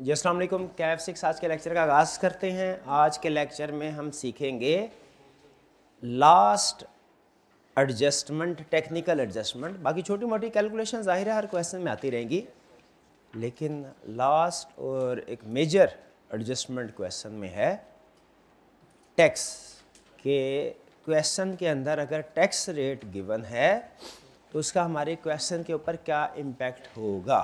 जी असल कैफ सिक्स आज के लेक्चर का आगाज़ करते हैं आज के लेक्चर में हम सीखेंगे लास्ट एडजस्टमेंट टेक्निकल एडजस्टमेंट बाकी छोटी मोटी कैलकुलेशन ज़ाहिर है हर क्वेश्चन में आती रहेंगी लेकिन लास्ट और एक मेजर एडजस्टमेंट क्वेश्चन में है टैक्स के क्वेश्चन के अंदर अगर टैक्स रेट गिवन है तो उसका हमारे क्वेश्चन के ऊपर क्या इम्पैक्ट होगा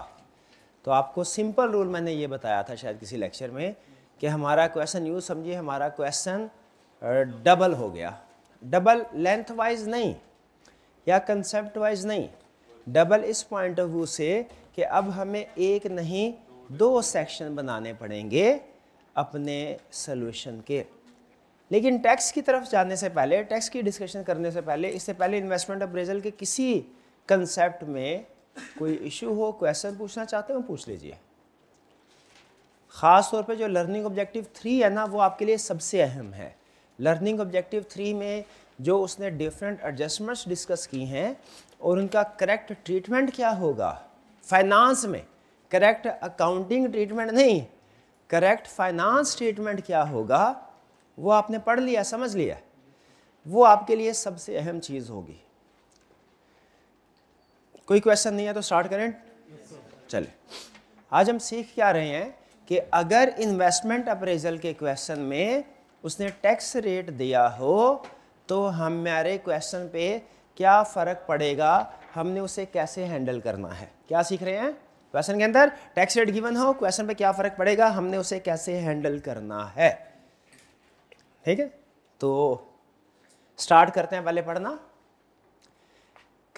तो आपको सिंपल रूल मैंने ये बताया था शायद किसी लेक्चर में कि हमारा क्वेश्चन यूँ समझिए हमारा क्वेश्चन डबल हो गया डबल लेंथ वाइज नहीं या कंसेप्ट वाइज नहीं डबल इस पॉइंट ऑफ व्यू से कि अब हमें एक नहीं दो सेक्शन बनाने पड़ेंगे अपने सोल्यूशन के लेकिन टैक्स की तरफ जाने से पहले टैक्स की डिस्कशन करने से पहले इससे पहले इन्वेस्टमेंट अप्रेजल के किसी कंसेप्ट में कोई इशू हो क्वेश्चन पूछना चाहते हो पूछ लीजिए ख़ास तौर पे जो लर्निंग ऑब्जेक्टिव थ्री है ना वो आपके लिए सबसे अहम है लर्निंग ऑब्जेक्टिव थ्री में जो उसने डिफरेंट एडजस्टमेंट्स डिस्कस की हैं और उनका करेक्ट ट्रीटमेंट क्या होगा फाइनेंस में करेक्ट अकाउंटिंग ट्रीटमेंट नहीं करेक्ट फाइनेंस ट्रीटमेंट क्या होगा वो आपने पढ़ लिया समझ लिया वो आपके लिए सबसे अहम चीज़ होगी कोई क्वेश्चन नहीं है तो स्टार्ट करें चले आज हम सीख क्या रहे हैं कि अगर इन्वेस्टमेंट अप्रेजल के क्वेश्चन में उसने टैक्स रेट दिया हो तो हमारे क्वेश्चन पे क्या फ़र्क पड़ेगा हमने उसे कैसे हैंडल करना है क्या सीख रहे हैं क्वेश्चन के अंदर टैक्स रेट गिवन हो क्वेश्चन पे क्या फ़र्क पड़ेगा हमने उसे कैसे हैंडल करना है ठीक है तो स्टार्ट करते हैं पहले पढ़ना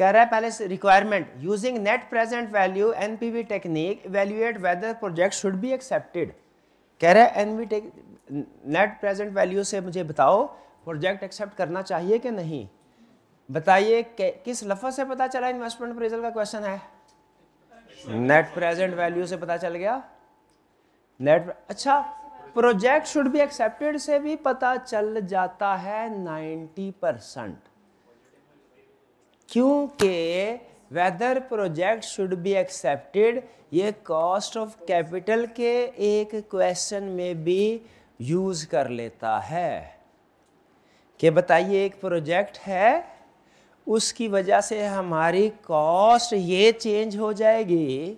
कह रहा है पहले requirement using net present value N P V technique evaluate whether project should be accepted कह रहा है N V take net present value से मुझे बताओ प्रोजेक्ट एक्सेप्ट करना चाहिए कि नहीं बताइए किस लफ्ज़ से पता चला इन्वेस्टमेंट अप्रेजल का क्वेश्चन है नेट प्रेजेंट वैल्यू से पता चल गया नेट अच्छा प्रोजेक्ट शुड बी एक्सेप्टेड से भी पता चल जाता है नाइन्टी परसेंट क्योंकि whether project should be accepted ये कॉस्ट ऑफ कैपिटल के एक क्वेश्चन में भी यूज़ कर लेता है कि बताइए एक प्रोजेक्ट है उसकी वजह से हमारी कॉस्ट ये चेंज हो जाएगी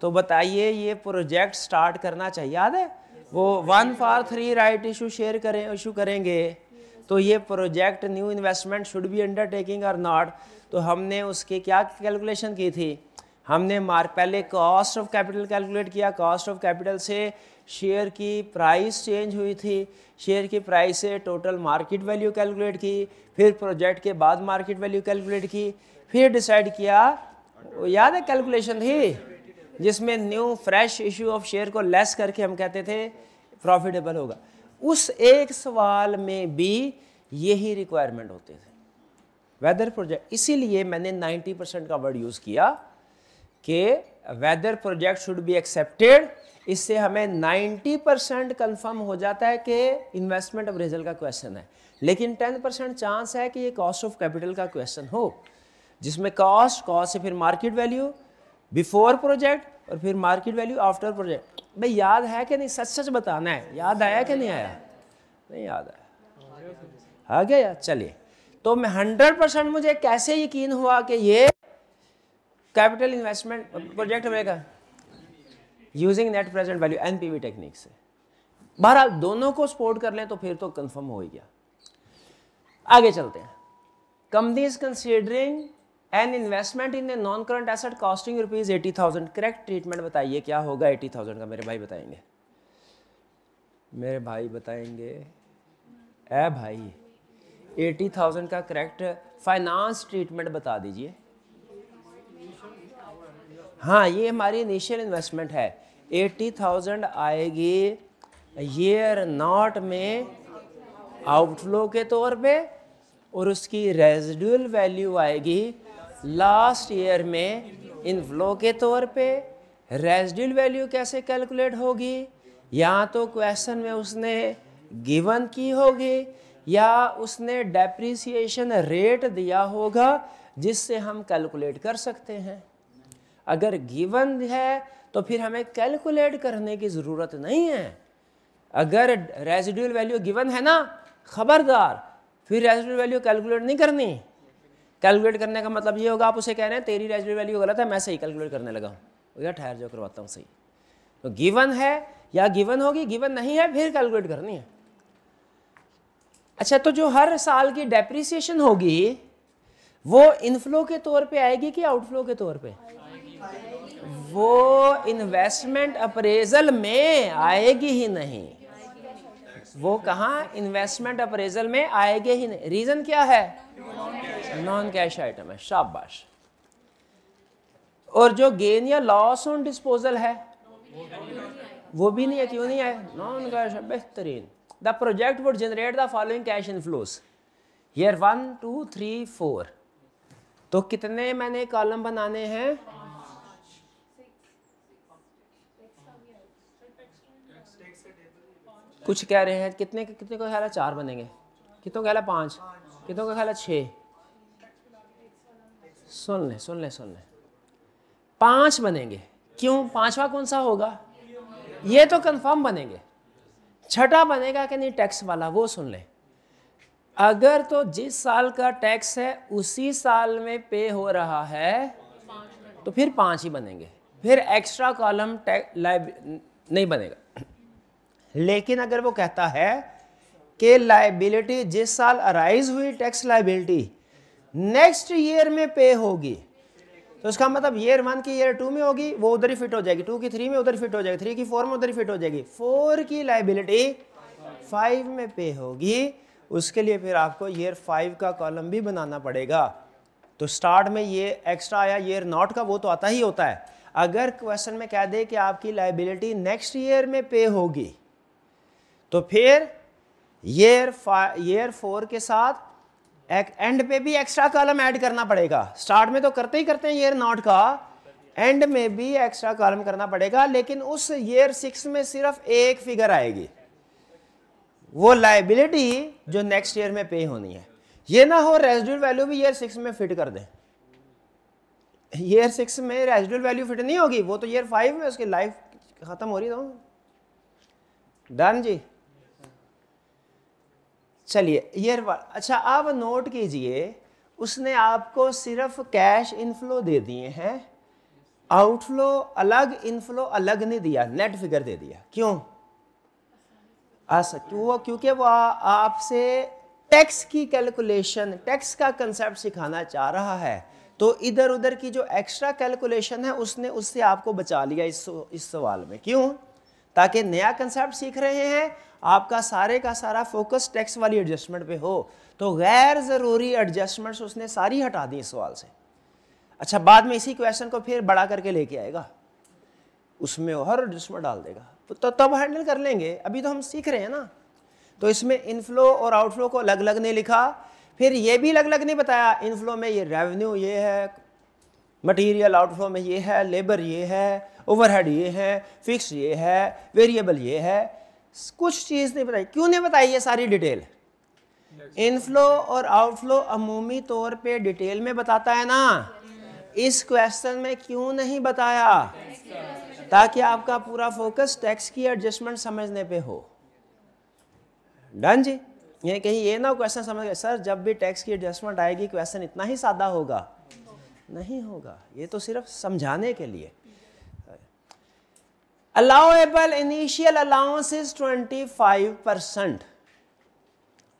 तो बताइए ये प्रोजेक्ट स्टार्ट करना चाहिए याद है वो one for three right issue share करें इशू करेंगे तो ये project new investment should be undertaking और नॉट तो हमने उसकी क्या कैलकुलेशन की थी हमने मार पहले कॉस्ट ऑफ कैपिटल कैलकुलेट किया कॉस्ट ऑफ कैपिटल से शेयर की प्राइस चेंज हुई थी शेयर की प्राइस से टोटल मार्केट वैल्यू कैलकुलेट की फिर प्रोजेक्ट के बाद मार्केट वैल्यू कैलकुलेट की फिर डिसाइड किया याद है कैलकुलेशन थी जिसमें new fresh issue of share को लेस करके हम कहते थे प्रॉफिटेबल होगा उस एक सवाल में भी यही रिक्वायरमेंट होते थे वेदर प्रोजेक्ट इसीलिए मैंने 90 परसेंट का वर्ड यूज़ किया कि whether project should be accepted इससे हमें 90 परसेंट कन्फर्म हो जाता है कि इन्वेस्टमेंट अप्रेजल का क्वेश्चन है लेकिन 10 परसेंट चांस है कि ये कॉस्ट ऑफ कैपिटल का क्वेश्चन हो जिसमें कॉस्ट कॉस्ट से फिर मार्केट वैल्यू बिफोर प्रोजेक्ट और फिर मार्केट वैल्यू आफ्टर प्रोजेक्ट भाई याद है कि नहीं सच सच बताना है याद आया कि नहीं आया नहीं याद आया आ गया चलिए तो मैं हंड्रेड परसेंट मुझे कैसे यकीन हुआ कि ये कैपिटल इन्वेस्टमेंट प्रोजेक्ट होगा using net present value NPV technique से बहरहाल दोनों को सपोर्ट कर लें तो फिर तो कंफर्म हो ही गया आगे चलते हैं company is considering an investment in a non current asset costing rupees eighty thousand correct treatment बताइए क्या होगा एटी थाउजेंड का मेरे भाई बताएंगे मेरे भाई बताएंगे ए भाई एटी थाउजेंड का करेक्ट फाइनेंस ट्रीटमेंट बता दीजिए हाँ ये हमारी इनिशियल इन्वेस्टमेंट है एटी थाउजेंड आएगी ईयर नॉट में आउटफ्लो के तौर पे और उसकी रेजिडुअल वैल्यू आएगी लास्ट ईयर में इनफ्लो के तौर पे रेजिडल वैल्यू कैसे कैलकुलेट होगी या तो क्वेश्चन में उसने गिवन की होगी या उसने डेप्रिसिएशन रेट दिया होगा जिससे हम कैलकुलेट कर सकते हैं अगर गिवन है तो फिर हमें कैलकुलेट करने की ज़रूरत नहीं है अगर रेजिडल वैल्यू गिवन है ना खबरदार फिर रेजिडल वैल्यू कैलकुलेट नहीं करनी कैलकुलेट करने का मतलब ये होगा आप उसे कह रहे हैं तेरी रेजवी वैल्यू गलत है मैं सही कैलकुलेट करने लगा हूँ भैया ठहर जो करवाता हूँ सही तो गिवन है या गिवन होगी गिवन नहीं है फिर कैलकुलेट करनी है अच्छा तो जो हर साल की डेप्रिसिएशन होगी वो इनफ्लो के तौर पे आएगी कि आउटफ्लो के तौर पे वो इन्वेस्टमेंट अप्रेजल में आएगी ही नहीं वो कहाँ इन्वेस्टमेंट अप्रेजल में आएगी ही नहीं रीज़न क्या है नॉन कैश आइटम है शाबाश और जो गेन या लॉस ऑन डिस्पोजल है वो भी नहीं है क्यों नहीं है नॉन कैश बेहतरीन the project would generate the following cash inflows here one two three four तो कितने मैंने कॉलम बनाने हैं कुछ कह रहे हैं कितने कितने को ख्याल है चार बनेंगे कितनों ख्याल है पांच। कितनों का खाला छः सुन लें सुन लें सुन ले पांच बनेंगे क्यों पांचवा कौन सा होगा ये तो कंफर्म बनेंगे छठा बनेगा कि नहीं टैक्स वाला वो सुन लें अगर तो जिस साल का टैक्स है उसी साल में पे हो रहा है तो फिर पांच ही बनेंगे फिर एक्स्ट्रा कॉलम टैक्स नहीं बनेगा लेकिन अगर वो कहता है के लाइबिलिटी जिस साल अराइज हुई टैक्स लाइबिलिटी नेक्स्ट ईयर में पे होगी तो इसका मतलब ईयर वन की ईयर टू में होगी वो उधर ही फिट हो जाएगी टू की थ्री में उधर फिट हो जाएगी थ्री की फोर में उधर फिट हो जाएगी फोर की लाइबिलिटी फाइव में पे होगी उसके लिए फिर आपको ईयर फाइव का कॉलम भी बनाना पड़ेगा तो स्टार्ट में ये एक्स्ट्रा आया ईयर नॉट का वो तो आता ही होता है अगर क्वेश्चन में कह दे कि आपकी लाइबिलिटी नेक्स्ट ईयर में पे होगी तो फिर ईयर ईयर फोर के साथ एक एंड पे भी एक्स्ट्रा कॉलम ऐड करना पड़ेगा स्टार्ट में तो करते ही करते हैं ईयर नॉट का एंड में भी एक्स्ट्रा कॉलम करना पड़ेगा लेकिन उस ईयर सिक्स में सिर्फ एक फिगर आएगी वो लाइबिलिटी जो नेक्स्ट ईयर में पे होनी है ये ना हो रेजिडुअल वैल्यू भी ईयर सिक्स में फिट कर दें ईयर सिक्स में रेजिडुअल वैल्यू फिट नहीं होगी वो तो ईयर फाइव में उसकी लाइफ खत्म हो रही था डन जी चलिए ईयर अच्छा आप नोट कीजिए उसने आपको सिर्फ कैश इनफ्लो दे दिए हैं आउटफ्लो अलग इनफ्लो अलग नहीं दिया नेट फिगर दे दिया क्यों आ सकती वो क्योंकि वो आपसे टैक्स की कैलकुलेशन टैक्स का कंसेप्ट सिखाना चाह रहा है तो इधर उधर की जो एक्स्ट्रा कैलकुलेशन है उसने उससे आपको बचा लिया इस इस सवाल में क्यों ताकि नया कंसेप्ट सीख रहे हैं आपका सारे का सारा फोकस टैक्स वाली एडजस्टमेंट पे हो तो गैर ज़रूरी एडजस्टमेंट्स उसने सारी हटा दी इस सवाल से अच्छा बाद में इसी क्वेश्चन को फिर बड़ा करके लेके आएगा उसमें और एडजस्टमेंट डाल देगा तो तब हैंडल कर लेंगे अभी तो हम सीख रहे हैं ना तो इसमें इनफ्लो और आउटफ्लो को अलग अलग नहीं लिखा फिर ये भी अलग अलग नहीं बताया इनफ्लो में ये रेवेन्यू ये है मटेरियल आउटफ्लो में ये है लेबर ये है ओवरहेड ये है फिक्स ये है वेरिएबल ये है कुछ चीज़ नहीं बताई क्यों नहीं बताई ये सारी डिटेल इनफ्लो और आउटफ्लो अमूमी तौर पे डिटेल में बताता है ना इस क्वेश्चन में क्यों नहीं बताया ताकि आपका पूरा फोकस टैक्स की एडजस्टमेंट समझने पे हो डन जी ये कहीं ये ना क्वेश्चन समझ गए सर जब भी टैक्स की एडजस्टमेंट आएगी क्वेश्चन इतना ही सादा होगा नहीं होगा ये तो सिर्फ समझाने के लिए allowable initial allowance is 25 percent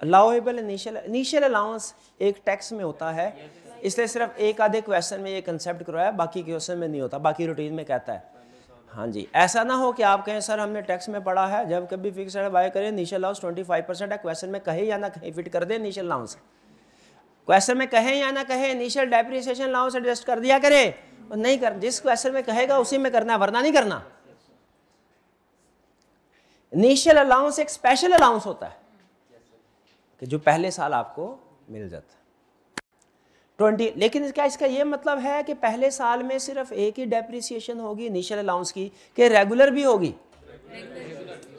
allowable initial initial allowance एक टैक्स में होता है इसलिए सिर्फ एक आधे क्वेश्चन में ये कंसेप्ट करवाया बाकी क्वेश्चन में नहीं होता बाकी रूटीन में कहता है हाँ जी ऐसा ना हो कि आप कहें सर हमने टैक्स में पढ़ा है जब कभी फिक्स बाय करें इनिशियल अलाउंस 25 परसेंट है क्वेश्चन में कहे या ना कहे फिट कर दे इनिशियल अलाउंस क्वेश्चन में कहे या ना कहे इनिशियल डेप्रिसिएशन अलाउंस एडजस्ट कर दिया करे और नहीं कर जिस क्वेश्चन में कहेगा उसी में करना है वरना नहीं करना इनिशियल अलाउंस एक स्पेशल अलाउंस होता है कि जो पहले साल आपको मिल जाता है ट्वेंटी लेकिन क्या इसका ये मतलब है कि पहले साल में सिर्फ एक ही डेप्रिसिएशन होगी इनिशियल अलाउंस की कि रेगुलर भी होगी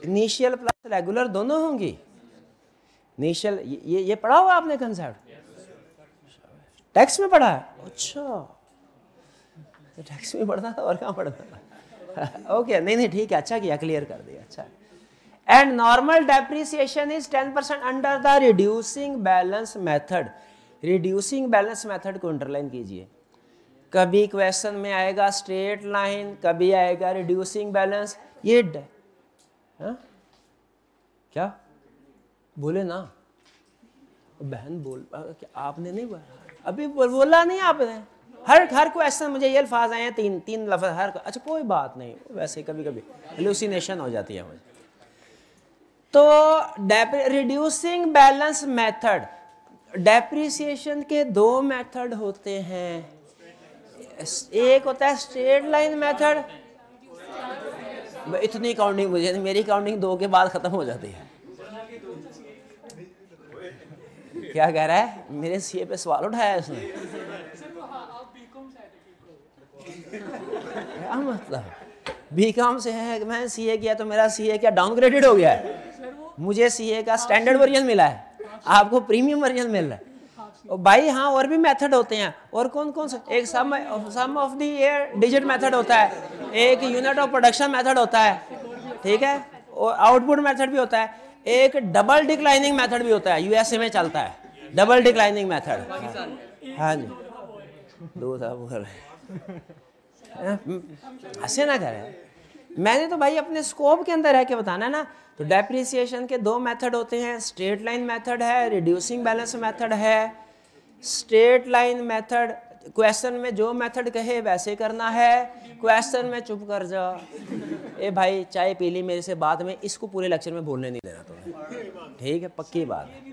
इनिशियल प्लस रेगुलर दोनों होंगी इनिशियल ये ये पढ़ा हुआ आपने कंसेप्ट टैक्स में पढ़ा है अच्छा टैक्स तो में पढ़ना था और कहाँ पढ़ना था ओके नहीं नहीं ठीक है अच्छा किया क्लियर कर दिया अच्छा and normal depreciation is 10% under the reducing balance method reducing balance method को अंडरलाइन कीजिए कभी क्वेश्चन में आएगा स्ट्रेट लाइन कभी आएगा रिड्यूसिंग बैलेंस ये हाँ? क्या बोले ना बहन बोल क्या आपने नहीं बोला अभी बोला नहीं आपने हर हर क्वेश्चन मुझे ये अल्फाज आए हैं तीन तीन लफ्ज हर अच्छा कोई बात नहीं वैसे कभी कभी हेलुसिनेशन हो जाती है मुझे तो रिड्यूसिंग बैलेंस मेथड डेप्रिसिएशन के दो मेथड होते हैं एक होता है स्ट्रेट लाइन मेथड इतनी काउंटिंग मुझे मेरी काउंटिंग दो के बाद ख़त्म हो जाती है क्या कह रहा है मेरे सीए पे सवाल उठाया इसने क्या मतलब बी कॉम से है मैं सीए किया तो मेरा सीए क्या डाउनग्रेडेड हो गया है मुझे सीए का हाँ, स्टैंडर्ड वर्जन मिला है आपको प्रीमियम वर्जन मिल रहा है हाँ, भाई हाँ और भी मेथड होते हैं और कौन कौन सा एक sum sum of the year digit method होता है एक यूनिट ऑफ प्रोडक्शन मेथड होता है ठीक है और आउटपुट मेथड भी होता है एक डबल डिक्लाइनिंग मेथड भी होता है यूएसए में चलता है डबल डिक्लाइनिंग मेथड हाँ जी दो हंसे ना करें मैंने तो भाई अपने स्कोप के अंदर रह के बताना है ना तो डेप्रिसिएशन के दो मेथड होते हैं स्ट्रेट लाइन मेथड है रिड्यूसिंग बैलेंस मेथड है स्ट्रेट लाइन मेथड क्वेश्चन में जो मेथड कहे वैसे करना है क्वेश्चन में चुप कर जा ए भाई चाय पी ली मेरे से बाद में इसको पूरे लेक्चर में बोलने नहीं देना तुम्हें ठीक है पक्की बात है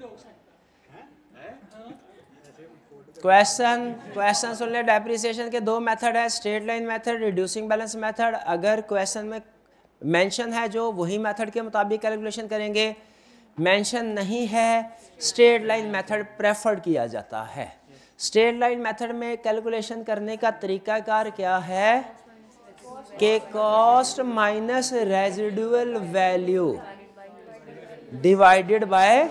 क्वेश्चन क्वेश्चन सुन ले डेप्रिसिएशन के दो मेथड है straight line method reducing balance method अगर क्वेश्चन में मेंशन है जो वही मेथड के मुताबिक कैलकुलेशन करेंगे मेंशन नहीं है स्ट्रेट लाइन मेथड प्रेफर्ड किया जाता है स्ट्रेट लाइन मेथड में कैलकुलेशन करने का तरीकाकार क्या है कि cost minus residual value divided by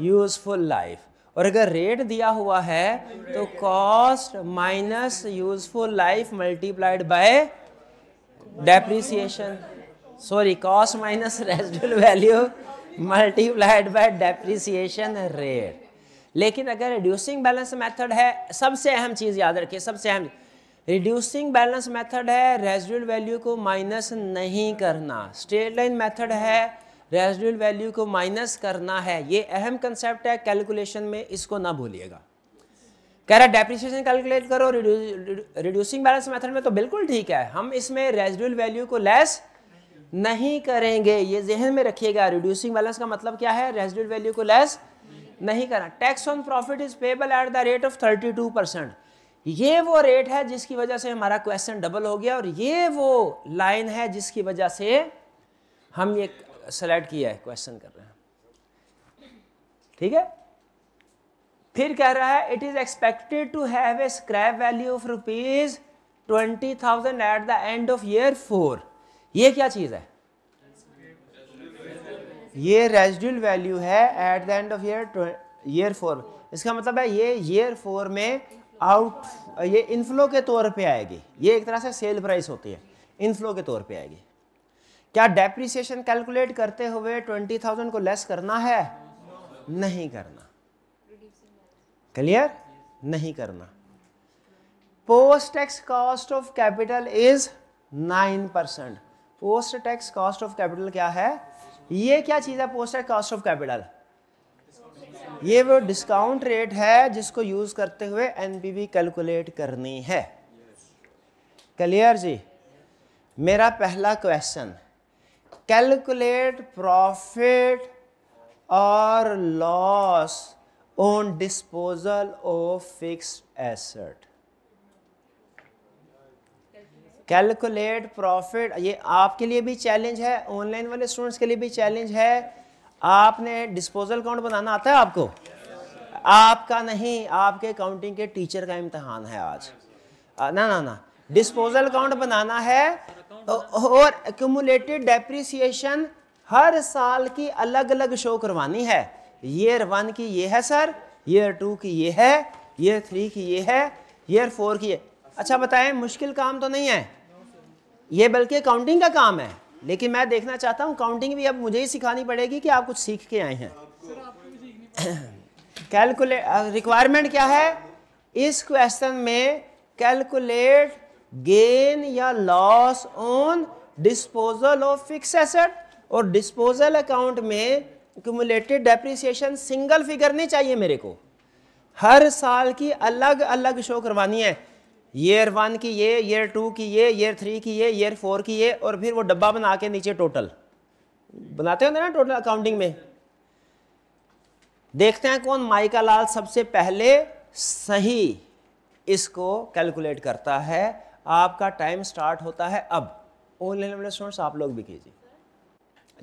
useful life और अगर रेट दिया हुआ है तो cost minus useful life multiplied by depreciation sorry cost minus residual value multiplied by depreciation rate लेकिन अगर रिड्यूसिंग बैलेंस मेथड है सबसे अहम चीज़ याद रखिए सबसे अहम रिड्यूसिंग बैलेंस मेथड है रेजिडल वैल्यू को माइनस नहीं करना स्ट्रेट लाइन मेथड है रेजिडुअल वैल्यू को माइनस करना है ये अहम कंसेप्ट है कैलकुलेशन में इसको ना भूलिएगा कह रहा है डेप्रिसिएशन कैलकुलेट करो रिड्यूसिंग बैलेंस मेथड में तो बिल्कुल ठीक है हम इसमें रेजिडुअल वैल्यू को लेस नहीं करेंगे ये जहन में रखिएगा रिड्यूसिंग बैलेंस का मतलब क्या है रेजिडुअल वैल्यू को लेस नहीं करना tax on profit is payable at the rate of two percent ये वो रेट है जिसकी वजह से हमारा क्वेश्चन डबल हो गया और ये वो लाइन है जिसकी वजह से हम ये सेलेक्ट किया है क्वेश्चन कर रहे हैं ठीक है फिर कह रहा है it is expected to have a scrap value of rupees twenty thousand at the end of year four ये क्या चीज है ये रेजिडुअल वैल्यू है at the end of year year four इसका मतलब है ये ईयर फोर में आउट ये इनफ्लो के तौर पे आएगी ये एक तरह से सेल प्राइस होती है इनफ्लो के तौर पे आएगी क्या डेप्रिसिएशन कैलकुलेट करते हुए ट्वेंटी थाउजेंड को लेस करना है नहीं करना क्लियर नहीं करना post tax cost of capital is nine percent post tax cost of capital क्या है ये क्या चीज़ है post tax cost of capital ये वो डिस्काउंट रेट है जिसको यूज करते हुए एनपीवी कैलकुलेट करनी है क्लियर जी मेरा पहला क्वेश्चन कैलकुलेट प्रॉफिट और loss on disposal of fixed asset calculate profit ये आपके लिए भी चैलेंज है ऑनलाइन वाले स्टूडेंट्स के लिए भी चैलेंज है आपने डिस्पोजल अकाउंट बनाना आता है आपको yes, आपका नहीं आपके अकाउंटिंग के टीचर का इम्तहान है आज ना ना ना डिस्पोजल अकाउंट बनाना है और एक्यूमुलेटेड डेप्रिसिएशन हर साल की अलग अलग शो करवानी है ईयर वन की ये है सर ईयर टू की ये है ईयर थ्री की ये है ईयर फोर की ये अच्छा बताएं मुश्किल काम तो नहीं है ये बल्कि काउंटिंग का काम है लेकिन मैं देखना चाहता हूँ काउंटिंग भी अब मुझे ही सिखानी पड़ेगी कि आप कुछ सीख के आए हैं कैलकुलेट रिक्वायरमेंट क्या है इस क्वेश्चन में कैलकुलेट गेन या loss on disposal of fix asset और डिस्पोजल अकाउंट में क्यूमुलेटेड डेप्रिसिएशन सिंगल फिगर नहीं चाहिए मेरे को हर साल की अलग अलग शो करवानी है ईयर वन की ये ईयर टू की ये ईयर थ्री की ये ईयर फोर की ये और फिर वो डब्बा बना के नीचे टोटल बनाते होते ना टोटल अकाउंटिंग में देखते हैं कौन माइका लाल सबसे पहले सही इसको कैलकुलेट करता है आपका टाइम स्टार्ट होता है अब ऑल लेवल स्टूडेंट्स आप लोग भी कीजिए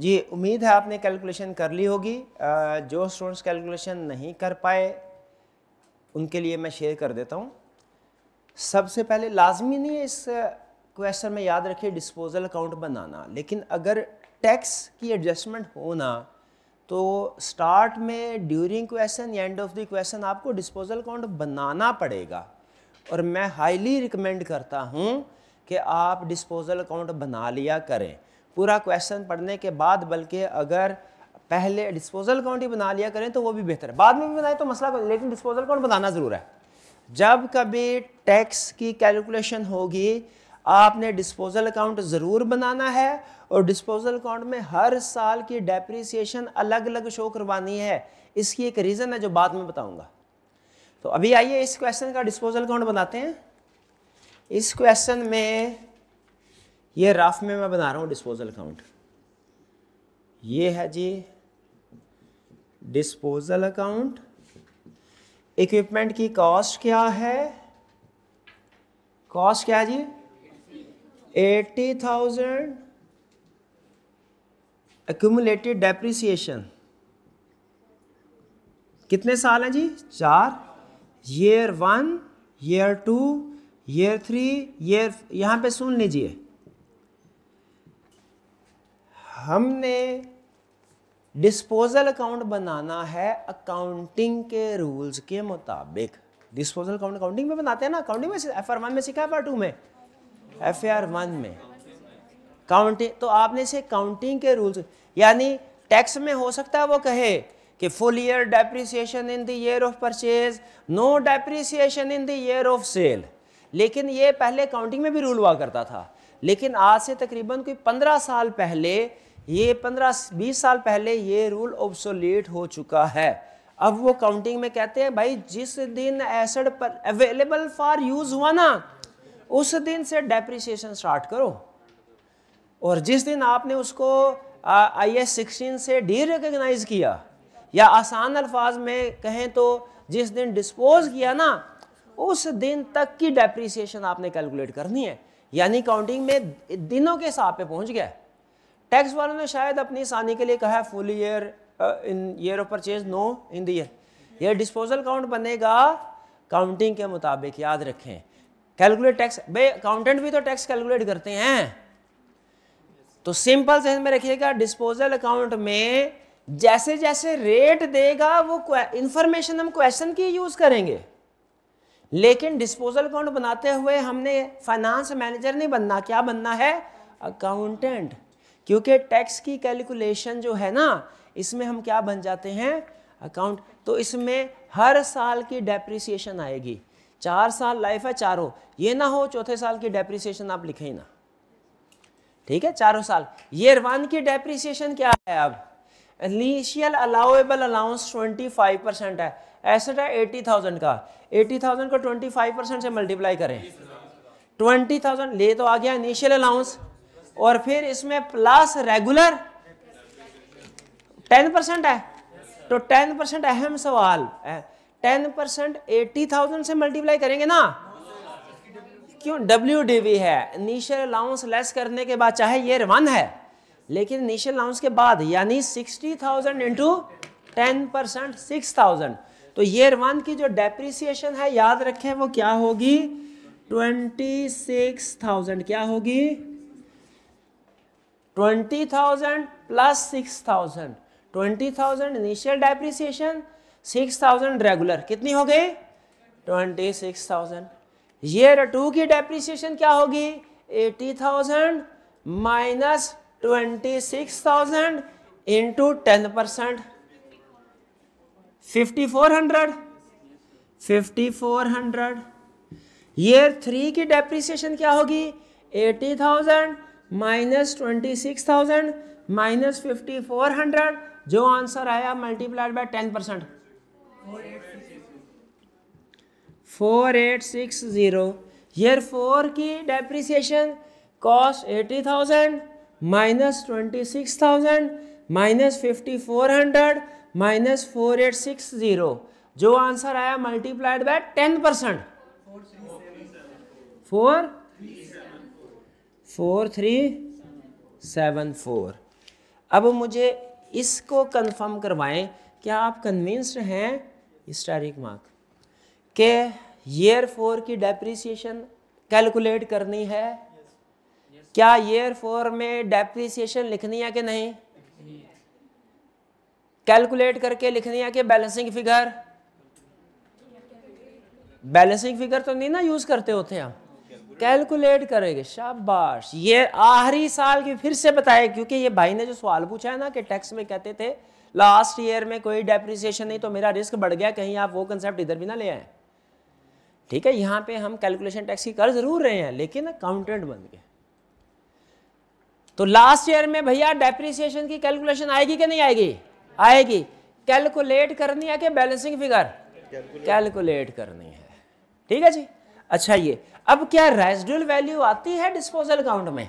जी उम्मीद है आपने कैलकुलेशन कर ली होगी जो स्टूडेंट्स कैलकुलेशन नहीं कर पाए उनके लिए मैं शेयर कर देता हूँ सबसे पहले लाजमी नहीं है इस क्वेश्चन में याद रखिए डिस्पोजल अकाउंट बनाना लेकिन अगर टैक्स की एडजस्टमेंट होना तो स्टार्ट में during question end of the question आपको डिस्पोजल अकाउंट बनाना पड़ेगा और मैं हाईली रिकमेंड करता हूँ कि आप डिस्पोज़ल अकाउंट बना लिया करें पूरा क्वेश्चन पढ़ने के बाद बल्कि अगर पहले डिस्पोजल अकाउंट ही बना लिया करें तो वो भी बेहतर है बाद में भी बनाए तो मसला लेकिन डिस्पोजल अकाउंट बनाना ज़रूर है जब कभी टैक्स की कैलकुलेशन होगी आपने डिस्पोजल अकाउंट ज़रूर बनाना है और डिस्पोजल अकाउंट में हर साल की डेप्रिसिएशन अलग अलग शो करवानी है इसकी एक रीज़न है जो बाद में बताऊंगा तो अभी आइए इस क्वेश्चन का डिस्पोजल काउंट बनाते हैं इस क्वेश्चन में ये राफ में मैं बना रहा हूँ डिस्पोजल अकाउंट ये है जी डिस्पोजल अकाउंट इक्विपमेंट की कॉस्ट क्या है कॉस्ट क्या है जी एटी थाउजेंड एक्यूमुलेटेड डेप्रिसिएशन कितने साल हैं जी चार year one year two year three year यहाँ पे सुन लीजिए हमने डिस्पोजल अकाउंट बनाना है अकाउंटिंग के रूल्स के मुताबिक डिस्पोजल अकाउंट अकाउंटिंग में बनाते हैं ना अकाउंटिंग में एफ आर वन में सीखा एफ आर टू में एफ आर वन में काउंटिंग तो आपने इसे काउंटिंग के रूल्स यानी टैक्स में हो सकता है वो कहे कि full year depreciation in the year of purchase no depreciation in the year of sale लेकिन ये पहले अकाउंटिंग में भी रूल हुआ करता था लेकिन आज से तकरीबन कोई पंद्रह साल पहले ये पंद्रह बीस साल पहले ये रूल ऑब्सोलेट हो चुका है अब वो काउंटिंग में कहते हैं भाई जिस दिन एसड पर अवेलेबल फॉर यूज हुआ ना उस दिन से डेप्रिसिएशन स्टार्ट करो और जिस दिन आपने उसको आई एस सिक्सटीन से डी रिकग्नाइज किया या आसान अल्फाज में कहें तो जिस दिन डिस्पोज किया ना उस दिन तक की डेप्रीसिएशन आपने कैलकुलेट करनी है यानी काउंटिंग में दिनों के हिसाब पे पहुंच गया टैक्स वालों ने शायद अपनी आसानी के लिए कहा है full year in year of purchase no in the year यह डिस्पोजल काउंट बनेगा काउंटिंग के मुताबिक याद रखें कैलकुलेट टैक्स भाई अकाउंटेंट भी तो टैक्स कैलकुलेट करते हैं तो सिंपल से में रखिएगा डिस्पोजल अकाउंट में जैसे जैसे रेट देगा वो इंफॉर्मेशन हम क्वेश्चन की यूज़ करेंगे लेकिन डिस्पोजल अकाउंट बनाते हुए हमने फाइनेंस मैनेजर नहीं बनना क्या बनना है अकाउंटेंट क्योंकि टैक्स की कैलकुलेशन जो है ना इसमें हम क्या बन जाते हैं अकाउंट तो इसमें हर साल की डेप्रिसिएशन आएगी चार साल लाइफ है चारों ये ना हो चौथे साल की डेप्रिसिएशन आप लिखें ना ठीक है चारों साल ये वन की डेप्रिसिएशन क्या है अब इनिशियल अलाउेबल अलाउंस 25 परसेंट है एसेट है 80,000 का 80,000 को 25 परसेंट से मल्टीप्लाई करें 20,000 ले तो आ गया इनिशियल अलाउंस और फिर इसमें प्लस रेगुलर 10 परसेंट है तो 10 परसेंट अहम सवाल है 10 परसेंट एटी से मल्टीप्लाई करेंगे ना क्यों डब्ल्यू है इनिशियल अलाउंस लेस करने के बाद चाहे ये वन है लेकिन इनिशियल अलाउंस के बाद यानी sixty thousand into ten percent six thousand तो ये वन की जो डेप्रिसिएशन है याद रखें वो क्या होगी ट्वेंटी सिक्स थाउजेंड क्या होगी twenty thousand plus six thousand twenty thousand initial depreciation six thousand regular कितनी हो गई ट्वेंटी सिक्स थाउजेंड ये टू की डेप्रिसिएशन क्या होगी eighty thousand minus twenty six thousand into ten percent fifty four hundred fifty four hundred year three की depreciation क्या होगी eighty thousand minus twenty six thousand minus fifty four hundred जो answer आया multiplied by ten percent four eight six zero year four की depreciation cost eighty thousand minus twenty six thousand minus fifty four hundred minus four eight six zero जो answer आया multiplied by ten percent four four three seven four अब मुझे इसको confirm करवाएं क्या आप convinced हैं स्टारिक मार्क के ईयर फोर की डेप्रिसिएशन कैलकुलेट करनी है क्या ईयर फोर में डेप्रीसिएशन लिखनी है कि नहीं कैलकुलेट करके लिखनी है कि बैलेंसिंग फिगर बैलेंसिंग फिगर तो नहीं ना यूज करते होते हम कैलकुलेट करेंगे शाबाश ये आखिरी साल की फिर से बताए क्योंकि ये भाई ने जो सवाल पूछा है ना कि टैक्स में कहते थे लास्ट ईयर में कोई डेप्रिसिएशन नहीं तो मेरा रिस्क बढ़ गया कहीं आप वो कंसेप्ट इधर भी ना ले आए ठीक है यहाँ पे हम कैलकुलेशन टैक्स की कर जरूर रहे हैं लेकिन अकाउंटेंट बन गए तो लास्ट ईयर में भैया डेप्रिसिएशन की कैलकुलेशन आएगी कि नहीं आएगी आएगी कैलकुलेट करनी है कि बैलेंसिंग फिगर कैलकुलेट करनी है ठीक है जी अच्छा ये अब क्या रेजिडुअल वैल्यू आती है डिस्पोजल अकाउंट में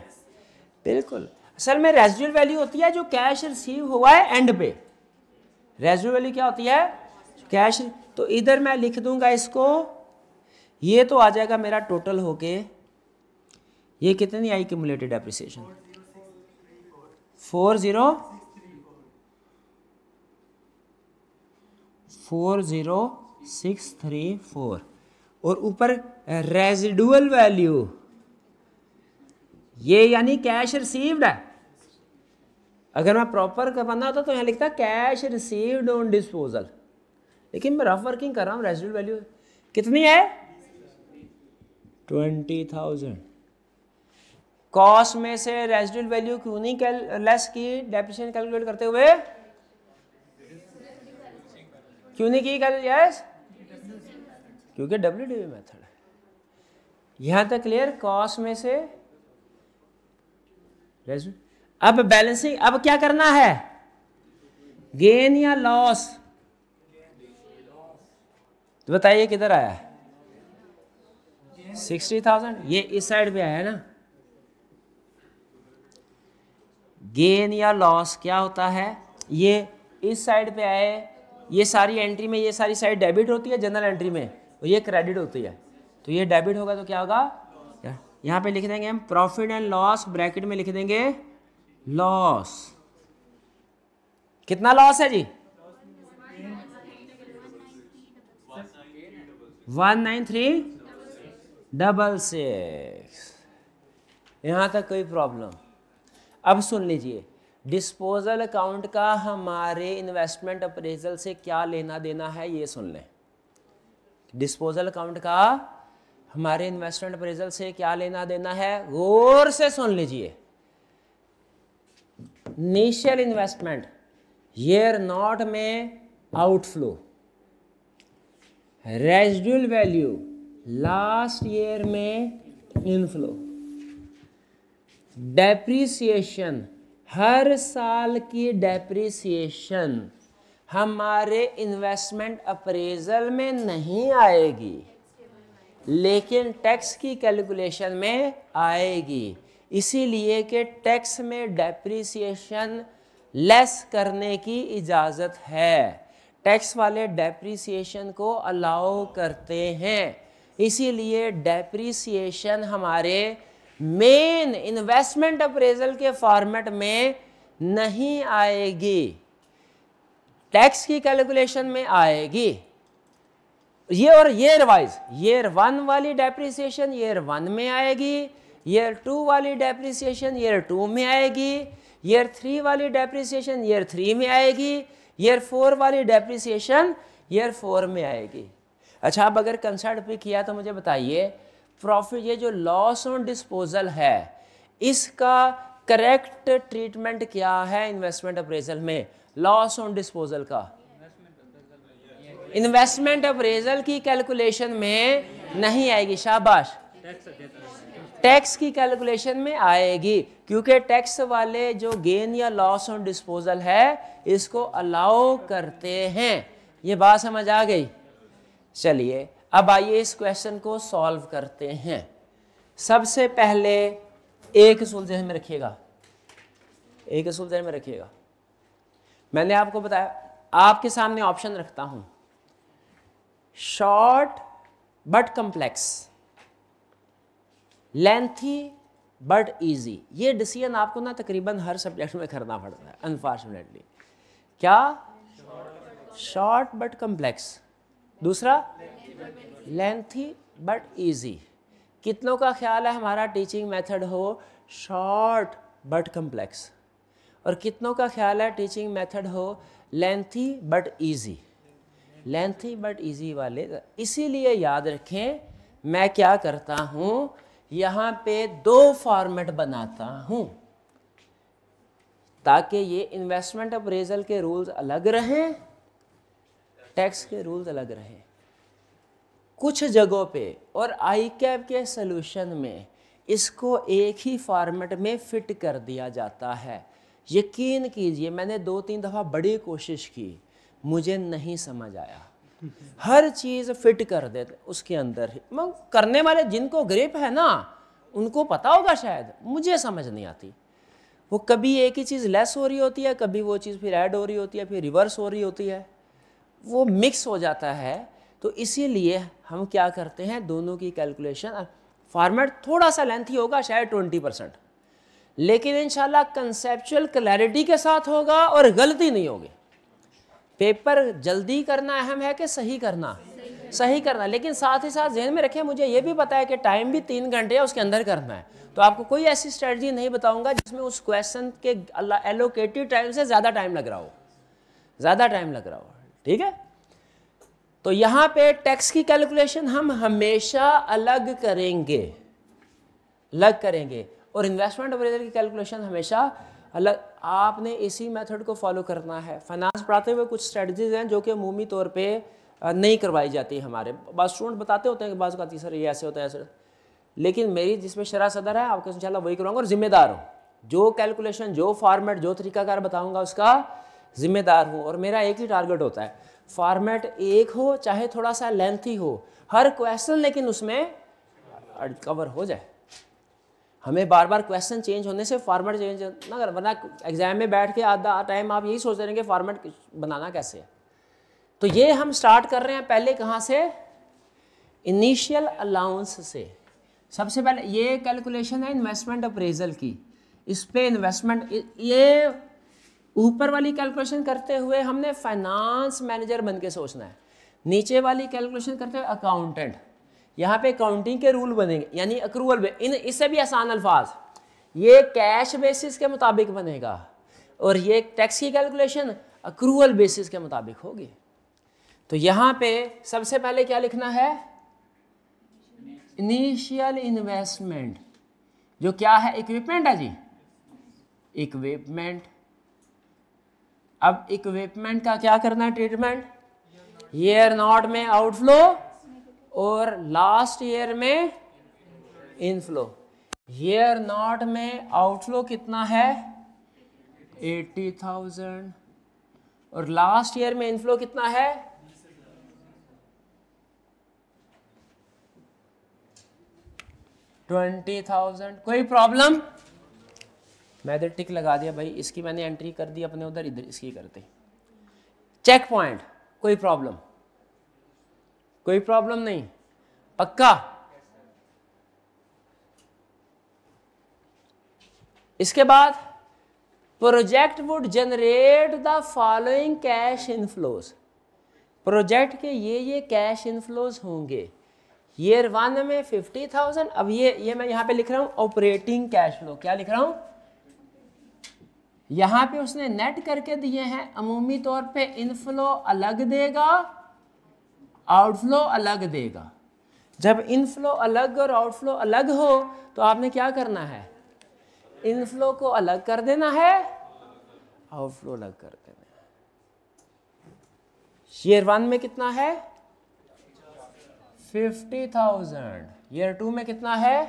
बिल्कुल असल में रेजिडुअल वैल्यू होती है जो कैश रिसीव हुआ है एंड पे रेजिडुअल वैल्यू क्या होती है कैश तो इधर मैं लिख दूंगा इसको ये तो आ जाएगा मेरा टोटल होके ये कितनी आई cumulated appreciation four zero four zero six three four और ऊपर रेजिडुअल वैल्यू ये यानी कैश रिसीव्ड है अगर मैं प्रॉपर बना होता तो यहाँ लिखता कैश रिसीव्ड ऑन डिस्पोजल लेकिन मैं रफ वर्किंग कर रहा हूँ रेजिडुअल वैल्यू कितनी है ट्वेंटी थाउजेंड कॉस में से रेजिडल वैल्यू क्यों नहीं कैल लेस की डेप्रिसिएशन कैलकुलेट करते हुए क्यों नहीं की कैल यस क्योंकि डब्ल्यू डी मेथड है यहां तक क्लियर कॉस में से अब बैलेंसिंग अब क्या करना है गेन या लॉस तो बताइए किधर आया सिक्सटी थाउजेंड ये इस साइड पे आया ना गेन या लॉस क्या होता है ये इस साइड पे आए ये सारी एंट्री में ये सारी साइड डेबिट होती है जनरल एंट्री में और ये क्रेडिट होती है तो ये डेबिट होगा तो क्या होगा यहाँ पे लिख देंगे हम प्रॉफिट एंड लॉस ब्रैकेट में लिख देंगे लॉस कितना लॉस है जी one nine three double six यहाँ तक कोई प्रॉब्लम अब सुन लीजिए डिस्पोजल अकाउंट का हमारे इन्वेस्टमेंट अप्रेजल से क्या लेना देना है ये सुन लें डिस्पोजल अकाउंट का हमारे इन्वेस्टमेंट अप्रेजल से क्या लेना देना है गौर से सुन लीजिए निशियल इन्वेस्टमेंट येर नॉट में outflow residual value last year में इनफ्लो डेप्रीसिएशन हर साल की डेप्रीसिएशन हमारे इन्वेस्टमेंट अप्रेजल में नहीं आएगी लेकिन टैक्स की कैलकुलेशन में आएगी इसीलिए कि टैक्स में डेप्रीसिएशन लेस करने की इजाज़त है टैक्स वाले डेप्रीसीशन को अलाउ करते हैं इसीलिए डेप्रीसीशन हमारे मेन इन्वेस्टमेंट अप्रेजल के फॉर्मेट में नहीं आएगी टैक्स की कैलकुलेशन में आएगी ये और ईयर वाइज ईयर वन वाली डेप्रिसिएशन ईयर वन में आएगी ईयर टू वाली डेप्रिसिएशन ईयर टू में आएगी ईयर थ्री वाली डेप्रिसिएशन ईयर थ्री में आएगी ईयर फोर वाली डेप्रिसिएशन ईयर फोर में आएगी अच्छा अब अगर कंसर्ट भी किया तो मुझे बताइए प्रॉफिट ये जो लॉस ऑन डिस्पोजल है इसका करेक्ट ट्रीटमेंट क्या है इन्वेस्टमेंट अप्रेजल में लॉस ऑन डिस्पोजल का इन्वेस्टमेंट अप्रेजल की कैलकुलेशन में नहीं आएगी शाबाश टैक्स की कैलकुलेशन में आएगी क्योंकि टैक्स वाले जो गेन या लॉस ऑन डिस्पोजल है इसको अलाउ करते हैं ये बात समझ आ गई चलिए अब आइए इस क्वेश्चन को सॉल्व करते हैं सबसे पहले एक सुलझन में रखिएगा एक सुलझन में रखिएगा मैंने आपको बताया आपके सामने ऑप्शन रखता हूं short but complex lengthy but easy ये डिसीजन आपको ना तकरीबन हर सब्जेक्ट में करना पड़ता है अनफॉर्चुनेटली क्या शॉर्ट बट कंप्लेक्स दूसरा लेंथी बट ईजी कितनों का ख्याल है हमारा टीचिंग मेथड हो शॉर्ट बट कम्प्लेक्स और कितनों का ख्याल है टीचिंग मेथड हो lengthy but easy lengthy but easy वाले इसीलिए याद रखें मैं क्या करता हूँ यहाँ पे दो फॉर्मेट बनाता हूँ ताकि ये इन्वेस्टमेंट अप्रेजल के रूल्स अलग रहें टैक्स के रूल्स अलग रहें कुछ जगहों पे और आई कैब के सोल्यूशन में इसको एक ही फॉर्मेट में फिट कर दिया जाता है यकीन कीजिए मैंने दो तीन दफ़ा बड़ी कोशिश की मुझे नहीं समझ आया हर चीज़ फिट कर देते उसके अंदर ही मैं करने वाले जिनको ग्रिप है ना उनको पता होगा शायद मुझे समझ नहीं आती वो कभी एक ही चीज़ लेस हो रही होती है कभी वो चीज़ फिर ऐड हो रही होती है फिर रिवर्स हो रही होती है वो मिक्स हो जाता है तो इसीलिए हम क्या करते हैं दोनों की कैलकुलेशन फॉर्मेट थोड़ा सा लेंथी होगा शायद ट्वेंटी परसेंट लेकिन इन कंसेप्चुअल क्लैरिटी के साथ होगा और गलती नहीं होगी पेपर जल्दी करना अहम है कि सही करना सही करना लेकिन साथ ही साथ जहन में रखें मुझे ये भी पता है कि टाइम भी तीन घंटे है उसके अंदर करना है तो आपको कोई ऐसी स्ट्रेटजी नहीं बताऊंगा जिसमें उस क्वेश्चन के एलोकेटिव टाइम से ज़्यादा टाइम लग रहा हो ज़्यादा टाइम लग रहा हो ठीक है तो यहाँ पे टैक्स की कैलकुलेशन हम हमेशा अलग करेंगे अलग करेंगे और इन्वेस्टमेंट अप्रेजल की कैलकुलेशन हमेशा अलग आपने इसी मेथड को फॉलो करना है फाइनेंस पढ़ाते हुए कुछ स्ट्रेटजीज हैं जो कि अमूमी तौर पे नहीं करवाई जाती हमारे बस स्टूडेंट बताते होते हैं कि बाज़ सर ये ऐसे होता है सर लेकिन मेरी जिसमें शरा सदर है आपको इनशाला वही करवाऊंगा और ज़िम्मेदार हूँ जो कैलकुलेशन जो फॉर्मेट जो तरीकाकार बताऊँगा उसका ज़िम्मेदार हूँ और मेरा एक ही टारगेट होता है फॉर्मेट एक हो चाहे थोड़ा सा लेंथी हो हर क्वेश्चन लेकिन उसमें कवर हो जाए हमें बार बार क्वेश्चन चेंज होने से फॉर्मेट चेंज ना कर वरना एग्जाम में बैठ के आधा टाइम आप यही सोच रहे हैं कि फॉर्मेट बनाना कैसे है तो ये हम स्टार्ट कर रहे हैं पहले कहाँ से इनिशियल अलाउंस से सबसे पहले ये कैलकुलेशन है इन्वेस्टमेंट अप्रेजल की इस पर इन्वेस्टमेंट ये ऊपर वाली कैलकुलेशन करते हुए हमने फाइनेंस मैनेजर बन के सोचना है नीचे वाली कैलकुलेशन करते हुए अकाउंटेंट यहाँ पे अकाउंटिंग के रूल बनेंगे यानी अक्रूवल इन इससे भी आसान अल्फाज ये कैश बेसिस के मुताबिक बनेगा और ये टैक्स की कैलकुलेशन अक्रूवल बेसिस के मुताबिक होगी तो यहाँ पे सबसे पहले क्या लिखना है इनिशियल इन्वेस्टमेंट जो क्या है इक्विपमेंट है जी इक्विपमेंट अब इक्विपमेंट का क्या करना है ट्रीटमेंट ईयर नॉट में आउटफ्लो और लास्ट ईयर में इनफ्लो ईयर नॉट में आउटफ्लो कितना है एट्टी थाउजेंड और लास्ट ईयर में इनफ्लो कितना है ट्वेंटी थाउजेंड कोई प्रॉब्लम मैं इधर टिक लगा दिया भाई इसकी मैंने एंट्री कर दी अपने उधर इधर इसकी करते चेक पॉइंट कोई प्रॉब्लम कोई प्रॉब्लम नहीं पक्का इसके बाद project would generate the following cash inflows project के ये ये कैश इनफ्लोज होंगे ईयर वन में फिफ्टी थाउजेंड अब ये ये मैं यहाँ पे लिख रहा हूँ ऑपरेटिंग कैश फ्लो क्या लिख रहा हूँ यहां पे उसने नेट करके दिए हैं अमूमी तौर पे इनफ्लो अलग देगा आउटफ्लो अलग देगा जब इनफ्लो अलग और आउटफ्लो अलग हो तो आपने क्या करना है इनफ्लो को अलग कर देना है आउटफ्लो अलग कर देना है शेयर वन में कितना है फिफ्टी थाउजेंड ईयर टू में कितना है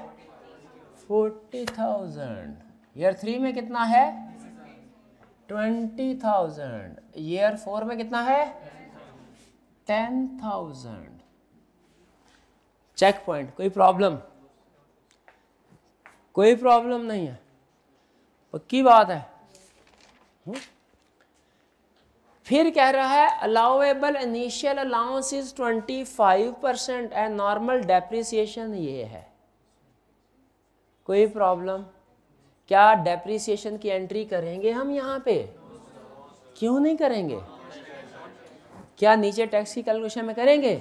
फोर्टी थाउजेंड ईयर थ्री में कितना है ट्वेंटी थाउजेंड ईयर फोर में कितना है टेन थाउजेंड चेक पॉइंट कोई प्रॉब्लम कोई प्रॉब्लम नहीं है पक्की बात है हम्म। फिर कह रहा है allowable initial allowance is twenty five percent and normal depreciation ये है कोई प्रॉब्लम क्या डेप्रिसिएशन की एंट्री करेंगे हम यहाँ पे क्यों नहीं करेंगे क्या नीचे टैक्स की कैलकुलेशन में करेंगे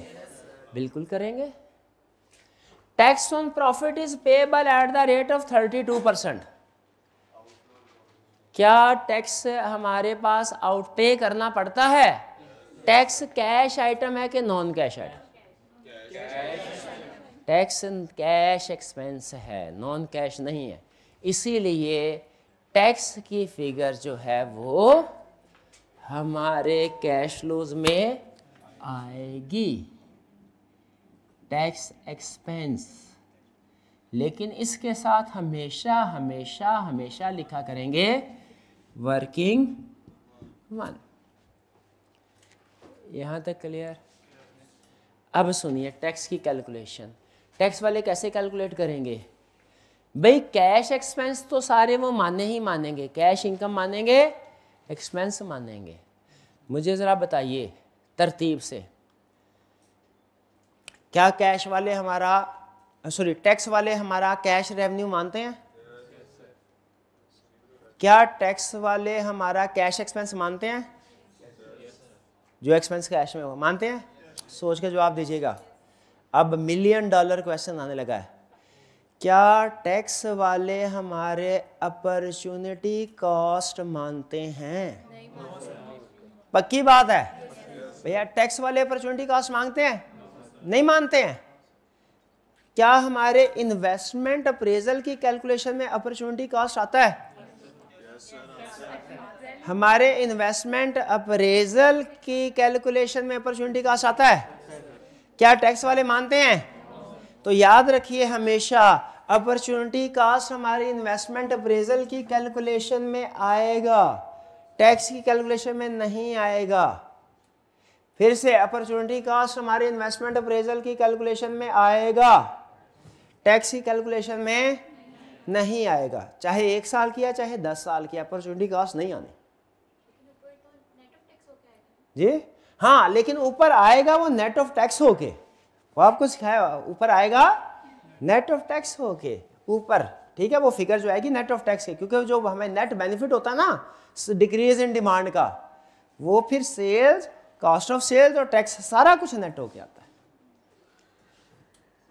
बिल्कुल करेंगे tax on profit is payable at the rate of thirty two percent क्या टैक्स हमारे पास आउट पे करना पड़ता है टैक्स कैश आइटम है कि non cash item tax cash expense है नॉन कैश नहीं है इसीलिए टैक्स की फिगर जो है वो हमारे कैश फ्लोज में आएगी टैक्स एक्सपेंस लेकिन इसके साथ हमेशा हमेशा हमेशा लिखा करेंगे वर्किंग वन यहाँ तक क्लियर अब सुनिए टैक्स की कैलकुलेशन टैक्स वाले कैसे कैलकुलेट करेंगे भाई कैश एक्सपेंस तो सारे वो माने ही मानेंगे कैश इनकम मानेंगे एक्सपेंस मानेंगे मुझे ज़रा बताइए तरतीब से क्या कैश वाले हमारा सॉरी टैक्स वाले हमारा कैश रेवेन्यू मानते हैं क्या टैक्स वाले हमारा कैश एक्सपेंस मानते हैं जो एक्सपेंस कैश में हो मानते हैं सोच के जवाब दीजिएगा अब मिलियन डॉलर क्वेश्चन आने लगा है क्या टैक्स वाले हमारे अपॉर्चुनिटी कॉस्ट मानते हैं पक्की बात है भैया टैक्स वाले अपॉर्चुनिटी कॉस्ट मांगते हैं नहीं मानते हैं क्या हमारे इन्वेस्टमेंट अप्रेजल की कैलकुलेशन में अपॉर्चुनिटी कॉस्ट आता है हमारे इन्वेस्टमेंट अप्रेजल की कैलकुलेशन में अपॉर्चुनिटी कॉस्ट आता है क्या टैक्स वाले मानते हैं तो याद रखिए हमेशा अपॉर्चुनिटी कास्ट हमारी इन्वेस्टमेंट अप्रेजल की कैलकुलेशन में आएगा टैक्स की कैलकुलेशन में नहीं आएगा फिर से अपॉर्चुनिटी कास्ट हमारी इन्वेस्टमेंट अप्रेजल की कैलकुलेशन में आएगा टैक्स की कैलकुलेशन में नहीं आएगा चाहे एक साल किया चाहे दस साल किया अपॉर्चुनिटी कास्ट नहीं आने जी हाँ लेकिन ऊपर आएगा वो नेट ऑफ टैक्स होके वो आपको सिखाया ऊपर आएगा नेट ऑफ टैक्स होके ऊपर ठीक है वो फिगर जो आएगी नेट ऑफ टैक्स के क्योंकि जो हमें नेट बेनिफिट होता है ना डिक्रीज इन डिमांड का वो फिर सेल्स कॉस्ट ऑफ सेल्स और टैक्स सारा कुछ नेट होके आता है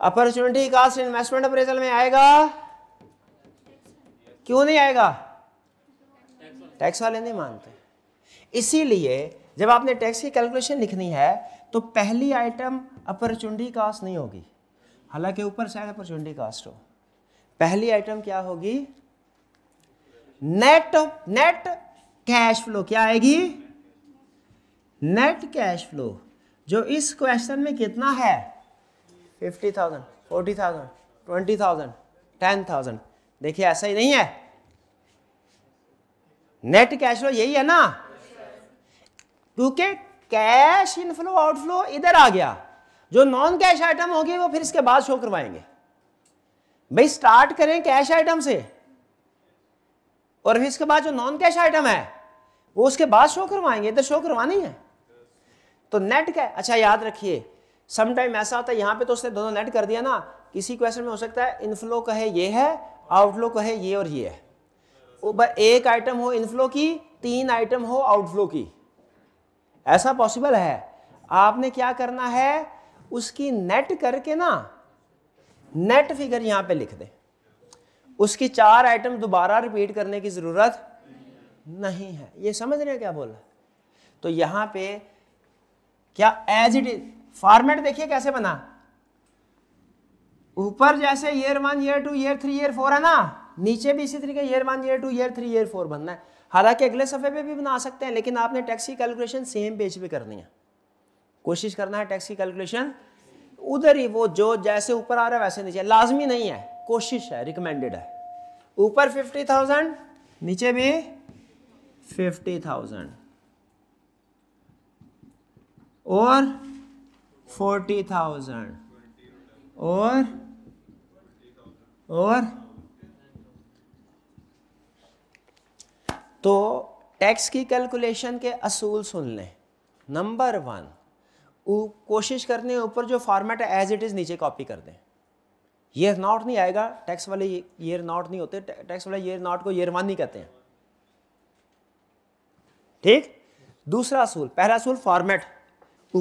अपॉर्चुनिटी कास्ट इन्वेस्टमेंट अप्रेजल में आएगा क्यों नहीं आएगा टैक्स वाले नहीं मानते इसीलिए जब आपने टैक्स की कैलकुलेशन लिखनी है तो पहली आइटम अपॉर्चुनिटी कास्ट नहीं होगी हालांकि ऊपर शायद अपॉर्चुनिटी कास्ट हो पहली आइटम क्या होगी नेट नेट कैश फ्लो क्या आएगी नेट कैश फ्लो जो इस क्वेश्चन में कितना है fifty thousand forty thousand twenty thousand ten thousand देखिए ऐसा ही नहीं है नेट कैश फ्लो यही है ना क्योंकि कैश इनफ्लो आउटफ्लो इधर आ गया जो नॉन कैश आइटम होगी वो फिर इसके बाद शो करवाएंगे भाई स्टार्ट करें कैश आइटम से और फिर इसके बाद जो नॉन कैश आइटम है वो उसके बाद शो करवाएंगे इधर शो करवानी है तो नेट क्या अच्छा याद रखिए समटाइम ऐसा होता है यहां पे तो उसने दोनों नेट कर दिया ना किसी क्वेश्चन में हो सकता है इनफ्लो कहे ये है आउटफ्लो कहे ये और ये है एक आइटम हो इनफ्लो की तीन आइटम हो आउटफ्लो की ऐसा पॉसिबल है आपने क्या करना है उसकी नेट करके ना नेट फिगर यहां पे लिख दे उसकी चार आइटम दोबारा रिपीट करने की ज़रूरत नहीं है ये समझ रहे हैं क्या बोला तो यहां पे क्या एज इट इज फॉर्मेट देखिए कैसे बना ऊपर जैसे year one year two year three year four है ना नीचे भी इसी तरीके year one year two year three year four बनना है हालांकि अगले सफ़े पे भी बना सकते हैं लेकिन आपने टैक्स की कैलकुलेशन सेम पेज पे करनी है कोशिश करना है टैक्स की कैलकुलेशन उधर ही वो जो जैसे ऊपर आ रहा है वैसे नीचे लाजमी नहीं है कोशिश है रिकमेंडेड है ऊपर फिफ्टी थाउजेंड नीचे भी फिफ्टी थाउजेंड और फोर्टी थाउजेंड और और तो टैक्स की कैलकुलेशन के असूल सुन लें नंबर वन कोशिश करने ऊपर जो फॉर्मेट है एज इट इज़ नीचे कॉपी कर दें ईयर नॉट नहीं आएगा टैक्स वाले ईयर नॉट नहीं होते टैक्स वाले ईयर नॉट को ईयर वन ही कहते हैं ठीक दूसरा असूल पहला असूल फॉर्मेट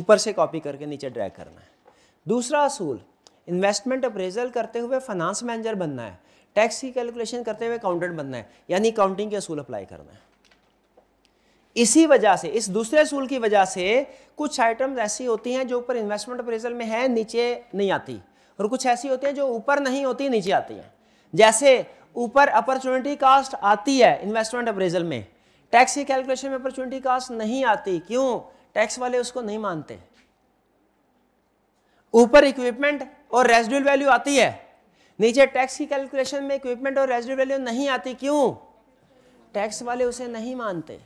ऊपर से कॉपी करके नीचे ड्रैग करना है दूसरा असूल इन्वेस्टमेंट अप्रेजल करते हुए फाइनेंस मैनेजर बनना है टैक्स की कैलकुलेशन करते हुए काउंटेंट बनना है यानी काउंटिंग के असूल अप्लाई करना है इसी वजह से इस दूसरे असूल की वजह से कुछ आइटम्स ऐसी होती हैं जो ऊपर इन्वेस्टमेंट अप्रेजल में है नीचे नहीं आती और कुछ ऐसी होती हैं जो ऊपर नहीं होती नीचे आती हैं जैसे ऊपर अपॉर्चुनिटी कास्ट आती है इन्वेस्टमेंट अप्रेजल में टैक्स की कैलकुलेशन में अपॉर्चुनिटी कास्ट नहीं आती क्यों टैक्स वाले उसको नहीं मानते ऊपर इक्विपमेंट और रेजिडुअल वैल्यू आती है नीचे टैक्स की कैलकुलेशन में इक्विपमेंट और रेजिडू वैल्यू नहीं आती क्यों टैक्स वाले उसे नहीं मानते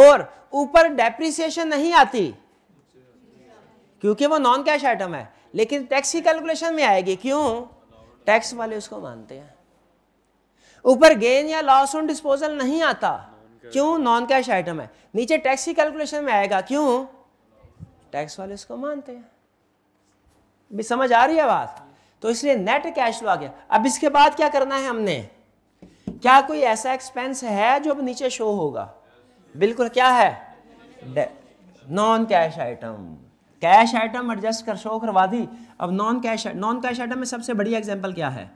और ऊपर डेप्रिसिएशन नहीं आती क्योंकि वो नॉन कैश आइटम है लेकिन टैक्स की कैलकुलेशन में आएगी क्यों टैक्स वाले उसको मानते हैं ऊपर गेन या लॉस ऑन डिस्पोजल नहीं आता क्यों नॉन कैश आइटम है नीचे टैक्स की कैलकुलेशन में आएगा क्यों टैक्स वाले उसको मानते हैं भी समझ आ रही है बात तो इसलिए नेट कैश फ्लो आ गया अब इसके बाद क्या करना है हमने क्या कोई ऐसा एक्सपेंस है जो अब नीचे शो होगा बिल्कुल क्या है non cash item cash item adjust कर शो करवा दी अब non cash non cash item में सबसे बड़ी एग्जांपल क्या है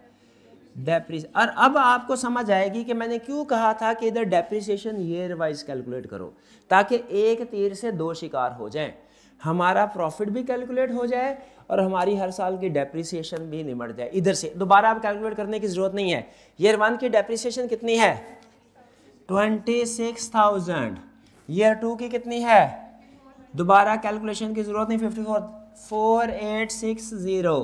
डेप्रिस और अब आपको समझ आएगी कि मैंने क्यों कहा था कि इधर डेप्रिसिएशन ईयर वाइज कैलकुलेट करो ताकि एक तीर से दो शिकार हो जाए हमारा प्रॉफिट भी कैलकुलेट हो जाए और हमारी हर साल की डेप्रिसिएशन भी निमट जाए इधर से दोबारा आप कैलकुलेट करने की ज़रूरत नहीं है ईयर वन की डेप्रिसिएशन कितनी है twenty six thousand year two की कितनी है दोबारा कैलकुलेशन की ज़रूरत नहीं fifty four four eight six zero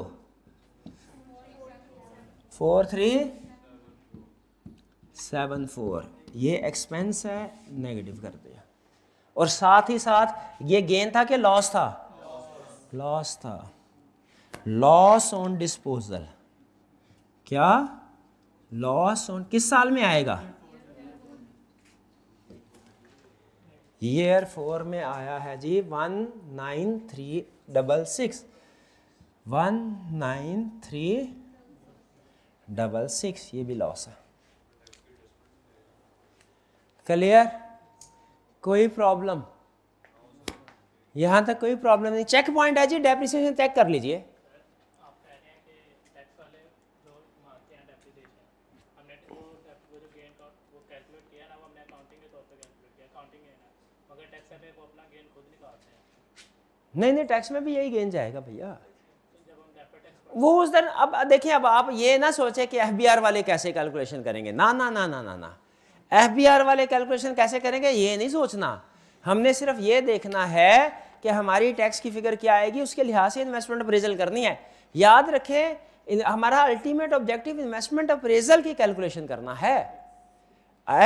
four three seven four ये एक्सपेंस है नेगेटिव कर दिया और साथ ही साथ ये गेन था कि लॉस था लॉस था लॉस ऑन डिस्पोजल क्या लॉस ऑन किस साल में आएगा ईयर फोर में आया है जी one nine three double six one nine three double six ये भी लॉस है क्लियर कोई प्रॉब्लम यहां तक कोई प्रॉब्लम नहीं चेक पॉइंट है जी डेप्रिसिएशन चेक कर लीजिए नहीं नहीं टैक्स में भी यही गेन जाएगा भैया वो उस दिन अब देखिए अब आप ये ना सोचे कि एफ वाले कैसे कैलकुलेशन करेंगे ना ना ना ना ना ना एफ वाले कैलकुलेशन कैसे करेंगे ये नहीं सोचना हमने सिर्फ ये देखना है कि हमारी टैक्स की फिगर क्या आएगी उसके लिहाज से इन्वेस्टमेंट अप्रेजल करनी है याद रखें हमारा अल्टीमेट ऑब्जेक्टिव इन्वेस्टमेंट अप्रेजल की कैलकुलेशन करना है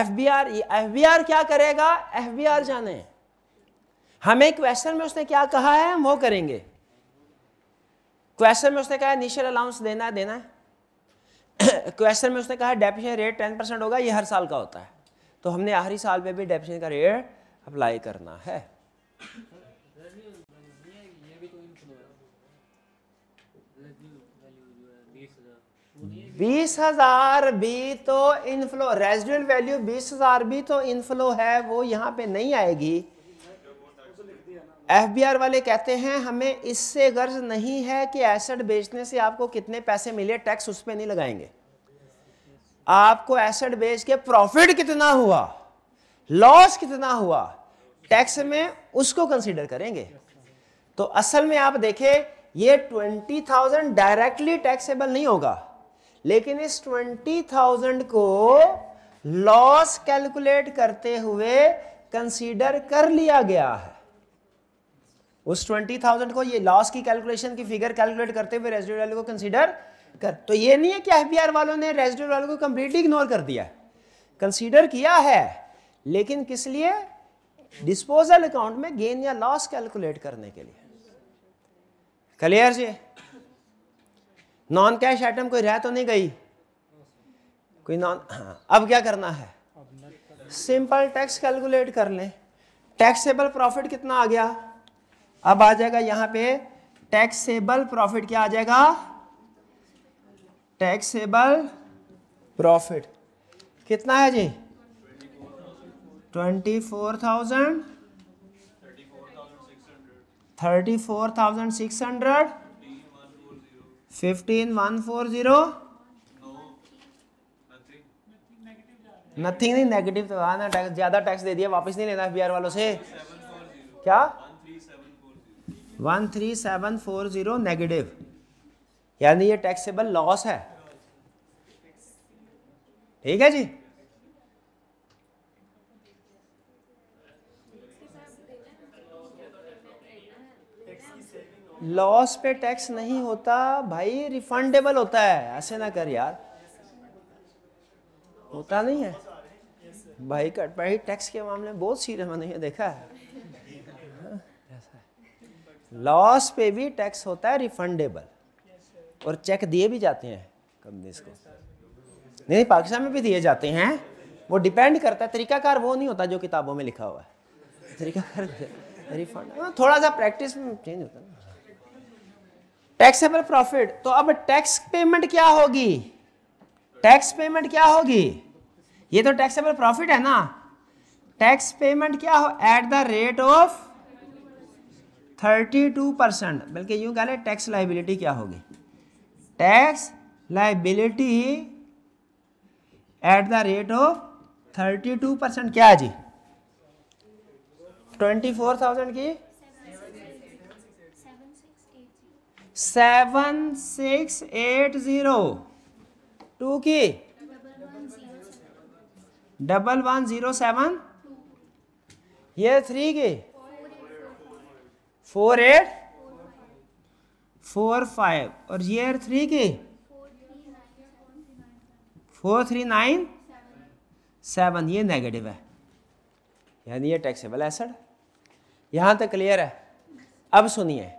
एफ बी आर क्या करेगा एफ जाने हमें क्वेश्चन में उसने क्या कहा है हम वो करेंगे क्वेश्चन में उसने कहा इनिशियल अलाउंस देना है देना है क्वेश्चन में उसने कहा डेपिशन रेट टेन परसेंट होगा ये हर साल का होता है तो हमने आखिरी साल में भी डेपिशन का रेट अप्लाई करना है बीस हजार भी तो इनफ्लो रेजिडेंट वैल्यू बीस हजार भी तो इनफ्लो है वो यहाँ पे नहीं आएगी एफबीआर वाले कहते हैं हमें इससे गर्ज नहीं है कि एसेट बेचने से आपको कितने पैसे मिले टैक्स उस पर नहीं लगाएंगे आपको एसेट बेच के प्रॉफिट कितना हुआ लॉस कितना हुआ टैक्स में उसको कंसीडर करेंगे तो असल में आप देखें ये ट्वेंटी थाउजेंड डायरेक्टली टैक्सेबल नहीं होगा लेकिन इस ट्वेंटी थाउजेंड को लॉस कैलकुलेट करते हुए कंसीडर कर लिया गया है उस ट्वेंटी थाउजेंड को ये लॉस की कैलकुलेशन की फिगर कैलकुलेट करते हुए रेजिडेंट वैल्यू को कंसीडर कर तो ये नहीं है कि एफ वालों ने रेजिडेंट वैल्यू को कंप्लीटली इग्नोर कर दिया कंसीडर किया है लेकिन किस लिए डिस्पोजल अकाउंट में गेन या लॉस कैलकुलेट करने के लिए क्लियर जी नॉन कैश आइटम कोई रह तो नहीं गई कोई नॉन हाँ अब क्या करना है सिंपल टैक्स कैलकुलेट कर लें टैक्सेबल प्रॉफिट कितना आ गया अब आ जाएगा यहां पे टैक्सेबल प्रॉफिट क्या आ जाएगा टैक्सेबल प्रॉफिट कितना है जी twenty four thousand thirty four thousand six hundred fifteen one four zero nothing नहीं नेगेटिव तो आना ज़्यादा टैक्स दे दिया वापस नहीं लेना एफ वालों से क्या one three seven four zero negative यानी ये टैक्सेबल लॉस है ठीक है जी लॉस पे टैक्स नहीं होता भाई रिफंडेबल होता है ऐसे ना कर यार होता नहीं है भाई कट भाई टैक्स के मामले में बहुत सीरियस मैंने देखा है लॉस पे भी टैक्स होता है रिफंडेबल और चेक दिए भी जाते हैं कंपनीज को नहीं पाकिस्तान में भी दिए जाते हैं वो डिपेंड करता है तरीकाकार वो नहीं होता जो किताबों में लिखा हुआ है तरीकाकार रिफंड थोड़ा सा प्रैक्टिस में चेंज होता है टैक्सेबल प्रॉफिट तो अब टैक्स पेमेंट क्या होगी टैक्स पेमेंट क्या होगी ये तो टैक्सेबल प्रॉफिट है ना टैक्स पेमेंट क्या हो at the rate of thirty two percent बल्कि यूँ कह लें टैक्स लाइबिलिटी क्या होगी tax liability at the rate of thirty two percent क्या है जी ट्वेंटी फोर थाउजेंड की seven six eight zero two की डबल वन ज़ीरो सेवन ये थ्री की फोर एट फोर फाइव और ये थ्री की फोर थ्री नाइन सेवन ये नेगेटिव है यानी ये टैक्सेबल एसड यहाँ तक क्लियर है अब सुनिए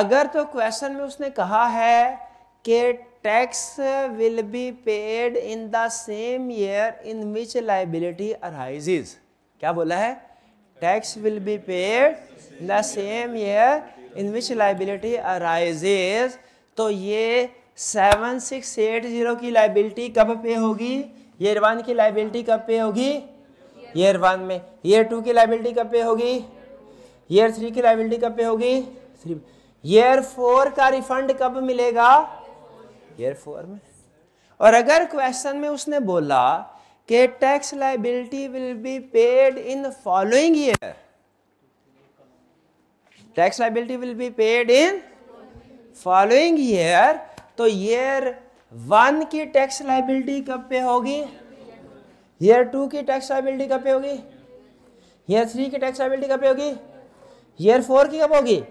अगर तो क्वेश्चन में उसने कहा है कि tax will be paid in the same year in which liability arises क्या बोला है tax will be paid the same year in which liability arises तो ये सेवन सिक्स एट जीरो की लाइबिलिटी कब पे होगी ईयर वन की liability कब पे होगी ईयर वन में ईयर टू की लाइबिलिटी कब पे होगी ईयर थ्री की लाइबिलिटी कब पे होगी थ्री ईयर फोर का रिफंड कब मिलेगा ईयर फोर में और अगर क्वेश्चन में उसने बोला कि tax liability will be paid in following year tax liability will be paid in following year तो ईयर वन की टैक्स लाइबिलिटी कब पे होगी ईयर टू की टैक्स लाइबिलिटी कब पे होगी ईयर थ्री की टैक्स लाइबिलिटी कब पे होगी ईयर फोर की कब होगी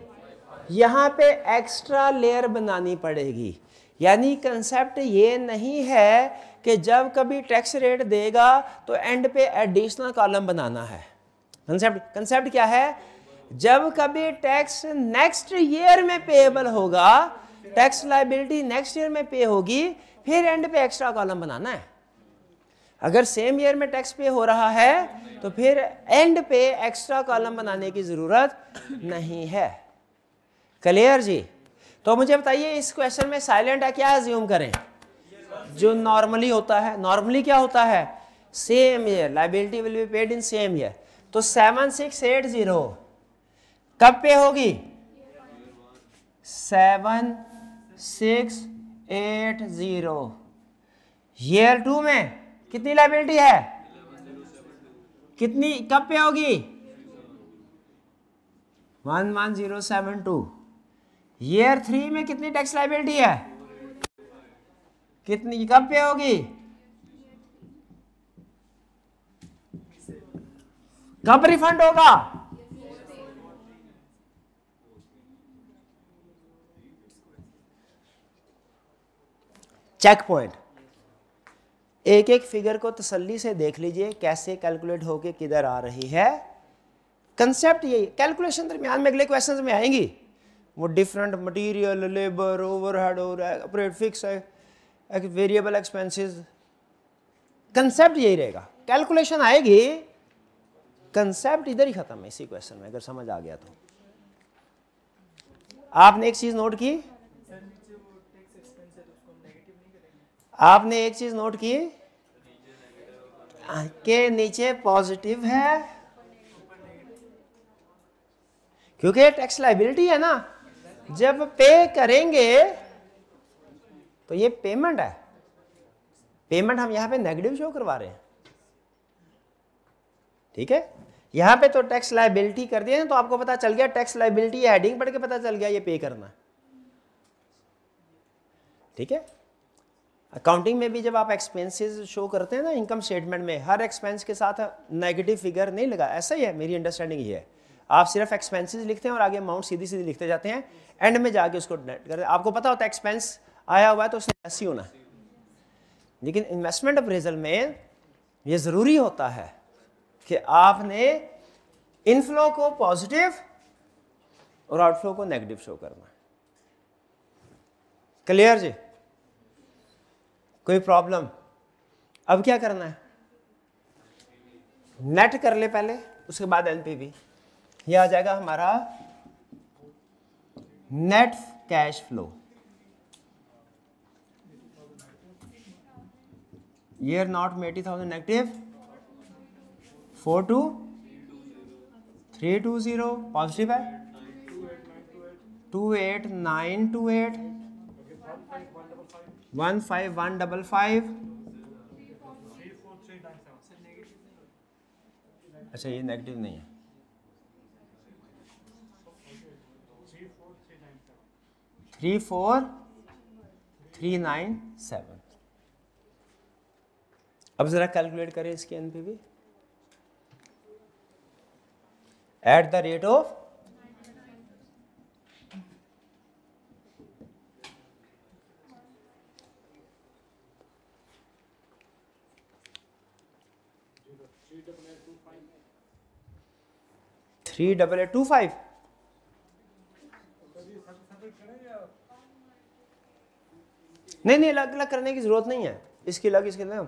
यहाँ पे एक्स्ट्रा लेयर बनानी पड़ेगी यानी कंसेप्ट ये नहीं है कि जब कभी टैक्स रेट देगा तो एंड पे एडिशनल कॉलम बनाना है कंसेप्ट कंसेप्ट क्या है जब कभी टैक्स नेक्स्ट ईयर में पेएबल होगा टैक्स लाइबिलिटी नेक्स्ट ईयर में पे होगी फिर एंड पे एक्स्ट्रा कॉलम बनाना है अगर सेम ईयर में टैक्स पे हो रहा है तो फिर एंड पे एक्स्ट्रा कॉलम बनाने की ज़रूरत नहीं है क्लियर जी तो मुझे बताइए इस क्वेश्चन में साइलेंट है क्या ज्यूम करें जो नॉर्मली होता है नॉर्मली क्या होता है same year liability will be paid in same year तो सेवन सिक्स एट जीरो कब पे होगी seven six eight zero year two में कितनी लाइबिलिटी है कितनी कब पे होगी one one zero seven two year three में कितनी टैक्स लाइबिलिटी है कितनी कब पे होगी कब रिफंड होगा चेक पॉइंट एक एक फिगर को तसल्ली से देख लीजिए कैसे कैलकुलेट होके किधर आ रही है कंसेप्ट यही कैलकुलेशन दरमियान में अगले क्वेश्चन में आएंगी वो डिफरेंट मटेरियल लेबर ओवरहेड और operate fix variable expenses concept यही रहेगा कैलकुलेशन आएगी कंसेप्ट इधर ही खत्म है इसी क्वेश्चन में अगर समझ आ गया तो आपने एक चीज नोट की आपने एक चीज नोट की के नीचे पॉजिटिव है क्योंकि टैक्स लाइबिलिटी है ना जब पे करेंगे तो ये पेमेंट है पेमेंट हम यहां पे नेगेटिव शो करवा रहे हैं ठीक है यहां पे तो टैक्स लाइबिलिटी कर दिया ना तो आपको पता चल गया टैक्स लाइबिलिटी हेडिंग पढ़ के पता चल गया ये पे करना ठीक है अकाउंटिंग में भी जब आप एक्सपेंसेस शो करते हैं ना इनकम स्टेटमेंट में हर एक्सपेंस के साथ नेगेटिव फिगर नहीं लगा ऐसा ही है मेरी अंडरस्टैंडिंग ये है आप सिर्फ एक्सपेंसेस लिखते हैं और आगे अमाउंट सीधी सीधी लिखते जाते हैं एंड में जाके उसको नेट करते आपको पता होता है एक्सपेंस आया हुआ है तो उसने ऐसी होना लेकिन इन्वेस्टमेंट अप्रेजल में ये ज़रूरी होता है कि आपने इनफ्लो को पॉजिटिव और आउटफ्लो को नेगेटिव शो करना क्लियर जी कोई प्रॉब्लम अब क्या करना है नेट कर ले पहले उसके बाद एनपीवी यह आ जाएगा हमारा नेट कैश फ्लो ये are not eighty thousand negative four two three two zero positive है two eight nine two eight one five one double five अच्छा ये नेगेटिव नहीं है three four three nine seven अब ज़रा कैलकुलेट करें इसके N P at the rate of three double eight two five नहीं नहीं अलग अलग करने की ज़रूरत नहीं है इसकी अलग इसके नाम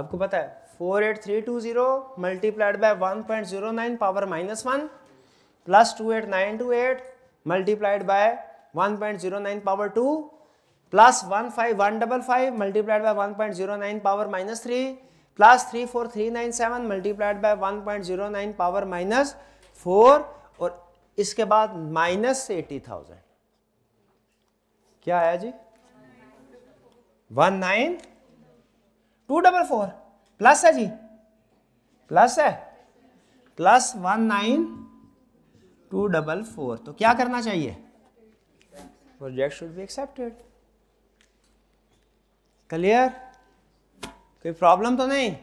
आपको पता है four eight three two zero multiplied by one point zero nine power minus one plus two eight nine two eight multiplied by one point zero nine power two plus one five one double five multiplied by one point zero nine power minus three plus three four three nine seven multiplied by one point zero nine power minus four और इसके बाद minus eighty thousand क्या आया जी one nine two double four plus है जी plus है plus one nine two double four तो क्या करना चाहिए project should be accepted clear कोई प्रॉब्लम तो नहीं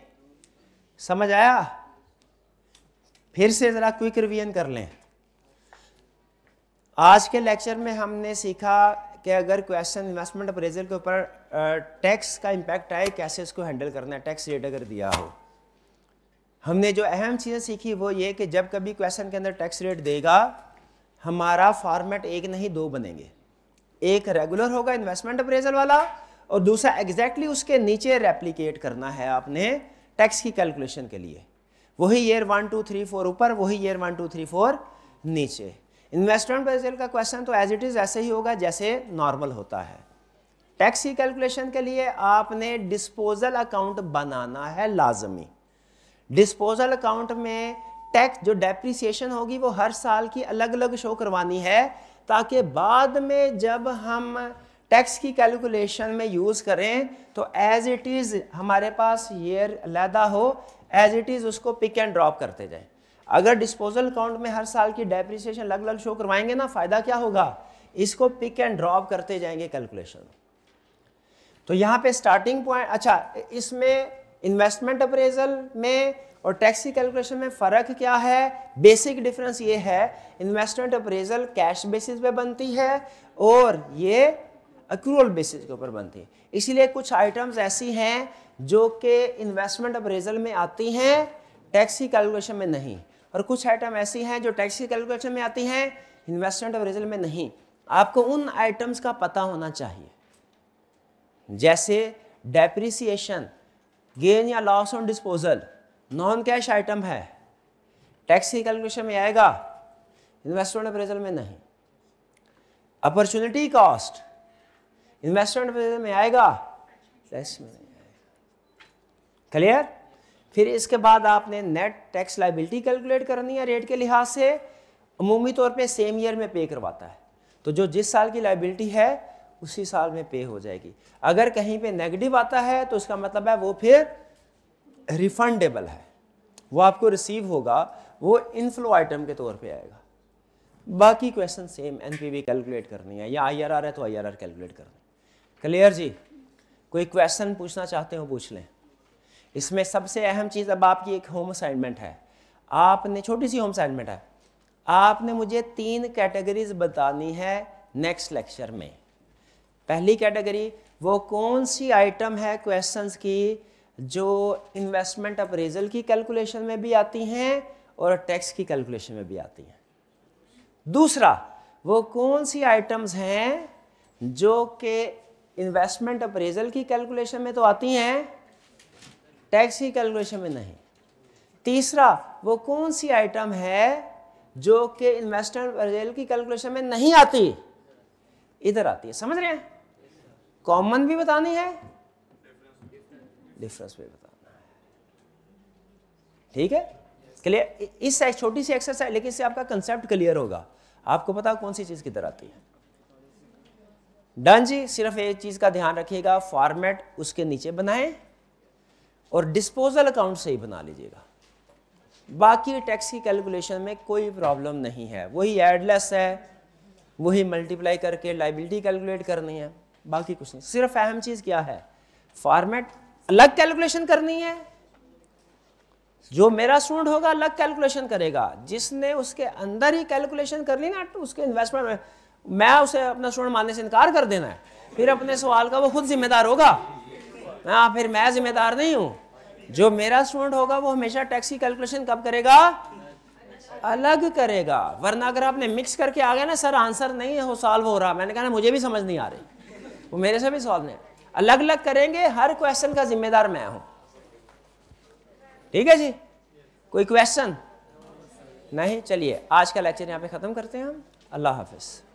समझ आया फिर से ज़रा क्विक रिवीजन कर लें आज के लेक्चर में हमने सीखा कि अगर क्वेश्चन इन्वेस्टमेंट अप्रेजल के ऊपर टैक्स का इम्पैक्ट आए कैसे इसको हैंडल करना है टैक्स रेट अगर दिया हो हमने जो अहम चीज़ें सीखी वो ये कि जब कभी क्वेश्चन के अंदर टैक्स रेट देगा हमारा फॉर्मेट एक नहीं दो बनेंगे एक रेगुलर होगा इन्वेस्टमेंट अप्रेजल वाला और दूसरा एग्जैक्टली exactly उसके नीचे रेप्लीकेट करना है आपने टैक्स की कैलकुलेशन के लिए वही year one two three four ऊपर वही year one two three four नीचे इन्वेस्टमेंट बेजिल का क्वेश्चन तो एज इट इज़ ऐसे ही होगा जैसे नॉर्मल होता है टैक्स की कैलकुलेशन के लिए आपने डिस्पोजल अकाउंट बनाना है लाजमी डिस्पोजल अकाउंट में टैक्स जो डेप्रिसिएशन होगी वो हर साल की अलग अलग शो करवानी है ताकि बाद में जब हम टैक्स की कैलकुलेशन में यूज़ करें तो एज इट इज़ हमारे पास ईयर लैदा हो एज इट इज़ उसको पिक एंड ड्रॉप करते जाएं अगर डिस्पोजल अकाउंट में हर साल की डेप्रिसिएशन अलग अलग शो करवाएंगे ना फ़ायदा क्या होगा इसको पिक एंड ड्रॉप करते जाएंगे कैलकुलेशन तो यहाँ पे स्टार्टिंग पॉइंट अच्छा इसमें इन्वेस्टमेंट अप्रेजल में और टैक्स की कैलकुलेशन में फ़र्क क्या है बेसिक डिफरेंस ये है इन्वेस्टमेंट अप्रेजल कैश बेसिस पे बनती है और ये अक्रूअल बेसिस के ऊपर बनती है इसीलिए कुछ आइटम्स ऐसी हैं जो कि इन्वेस्टमेंट अप्रेजल में आती हैं टैक्स की कैलकुलेशन में नहीं और कुछ आइटम ऐसी हैं जो टैक्स की कैलकुलेशन में आती हैं इन्वेस्टमेंट अप्रेजल में नहीं आपको उन आइटम्स का पता होना चाहिए जैसे डेप्रिसिएशन गेन या loss on disposal non cash item है टैक्स की कैलकुलेशन में आएगा इन्वेस्टमेंट अप्रेजल में नहीं अपॉर्चुनिटी कॉस्ट इन्वेस्टमेंट में आएगा फ्लैश में क्लियर फिर इसके बाद आपने नेट टैक्स लाइबिलिटी कैलकुलेट करनी है रेट के लिहाज से अमूमी तौर पे सेम ईयर में पे करवाता है तो जो जिस साल की लाइबिलिटी है उसी साल में पे हो जाएगी अगर कहीं पे नेगेटिव आता है तो उसका मतलब है वो फिर रिफंडेबल है वो आपको रिसीव होगा वो इनफ्लो आइटम के तौर पे आएगा बाकी क्वेश्चन सेम एनपीवी कैलकुलेट करनी है या आईआरआर है तो आईआरआर कैलकुलेट करनी है क्लियर जी कोई क्वेश्चन पूछना चाहते हो पूछ लें इसमें सबसे अहम चीज़ अब आपकी एक होम असाइनमेंट है आपने छोटी सी होम असाइनमेंट है आपने मुझे तीन कैटेगरीज बतानी है नेक्स्ट लेक्चर में पहली कैटेगरी वो कौन सी आइटम है क्वेश्चंस की जो इन्वेस्टमेंट अप्रेजल की कैलकुलेशन में भी आती हैं और टैक्स की कैलकुलेशन में भी आती हैं दूसरा वो कौन सी आइटम्स हैं जो कि इन्वेस्टमेंट अप्रेजल की कैलकुलेशन में तो आती हैं टैक्स की कैलकुलेशन में नहीं तीसरा वो कौन सी आइटम है जो कि इन्वेस्टमेंट अप्रेजल की कैलकुलेशन में नहीं आती इधर आती है समझ रहे हैं कॉमन भी बतानी है डिफरेंस भी बताना है ठीक है क्लियर इस छोटी सी एक्सरसाइज लेकिन इससे आपका कंसेप्ट क्लियर होगा आपको पता कौन सी चीज़ किधर आती है डन जी सिर्फ एक चीज़ का ध्यान रखिएगा फॉर्मेट उसके नीचे बनाएं और डिस्पोजल अकाउंट से ही बना लीजिएगा बाकी टैक्स की कैलकुलेशन में कोई प्रॉब्लम नहीं है वही एडलेस है वही मल्टीप्लाई करके लाइबिलिटी कैलकुलेट करनी है बाकी कुछ नहीं सिर्फ अहम चीज़ क्या है फॉर्मेट अलग कैलकुलेशन करनी है जो मेरा स्टूडेंट होगा अलग कैलकुलेशन करेगा जिसने उसके अंदर ही कैलकुलेशन कर ली ना तो उसके इन्वेस्टमेंट में मैं उसे अपना स्टूडेंट मानने से इनकार कर देना है फिर अपने सवाल का वो खुद जिम्मेदार होगा हाँ फिर मैं जिम्मेदार नहीं हूँ जो मेरा स्टूडेंट होगा वो हमेशा टैक्स की कैलकुलेशन कब करेगा अलग करेगा वरना अगर आपने मिक्स करके आ गया ना सर आंसर नहीं हो सॉल्व हो रहा मैंने कहा ना मुझे भी समझ नहीं आ रही वो मेरे से भी सॉल्व नहीं अलग अलग करेंगे हर क्वेश्चन का जिम्मेदार मैं हूँ ठीक है जी कोई क्वेश्चन नहीं चलिए आज का लेक्चर यहाँ पे ख़त्म करते हैं हम अल्लाह हाफिज़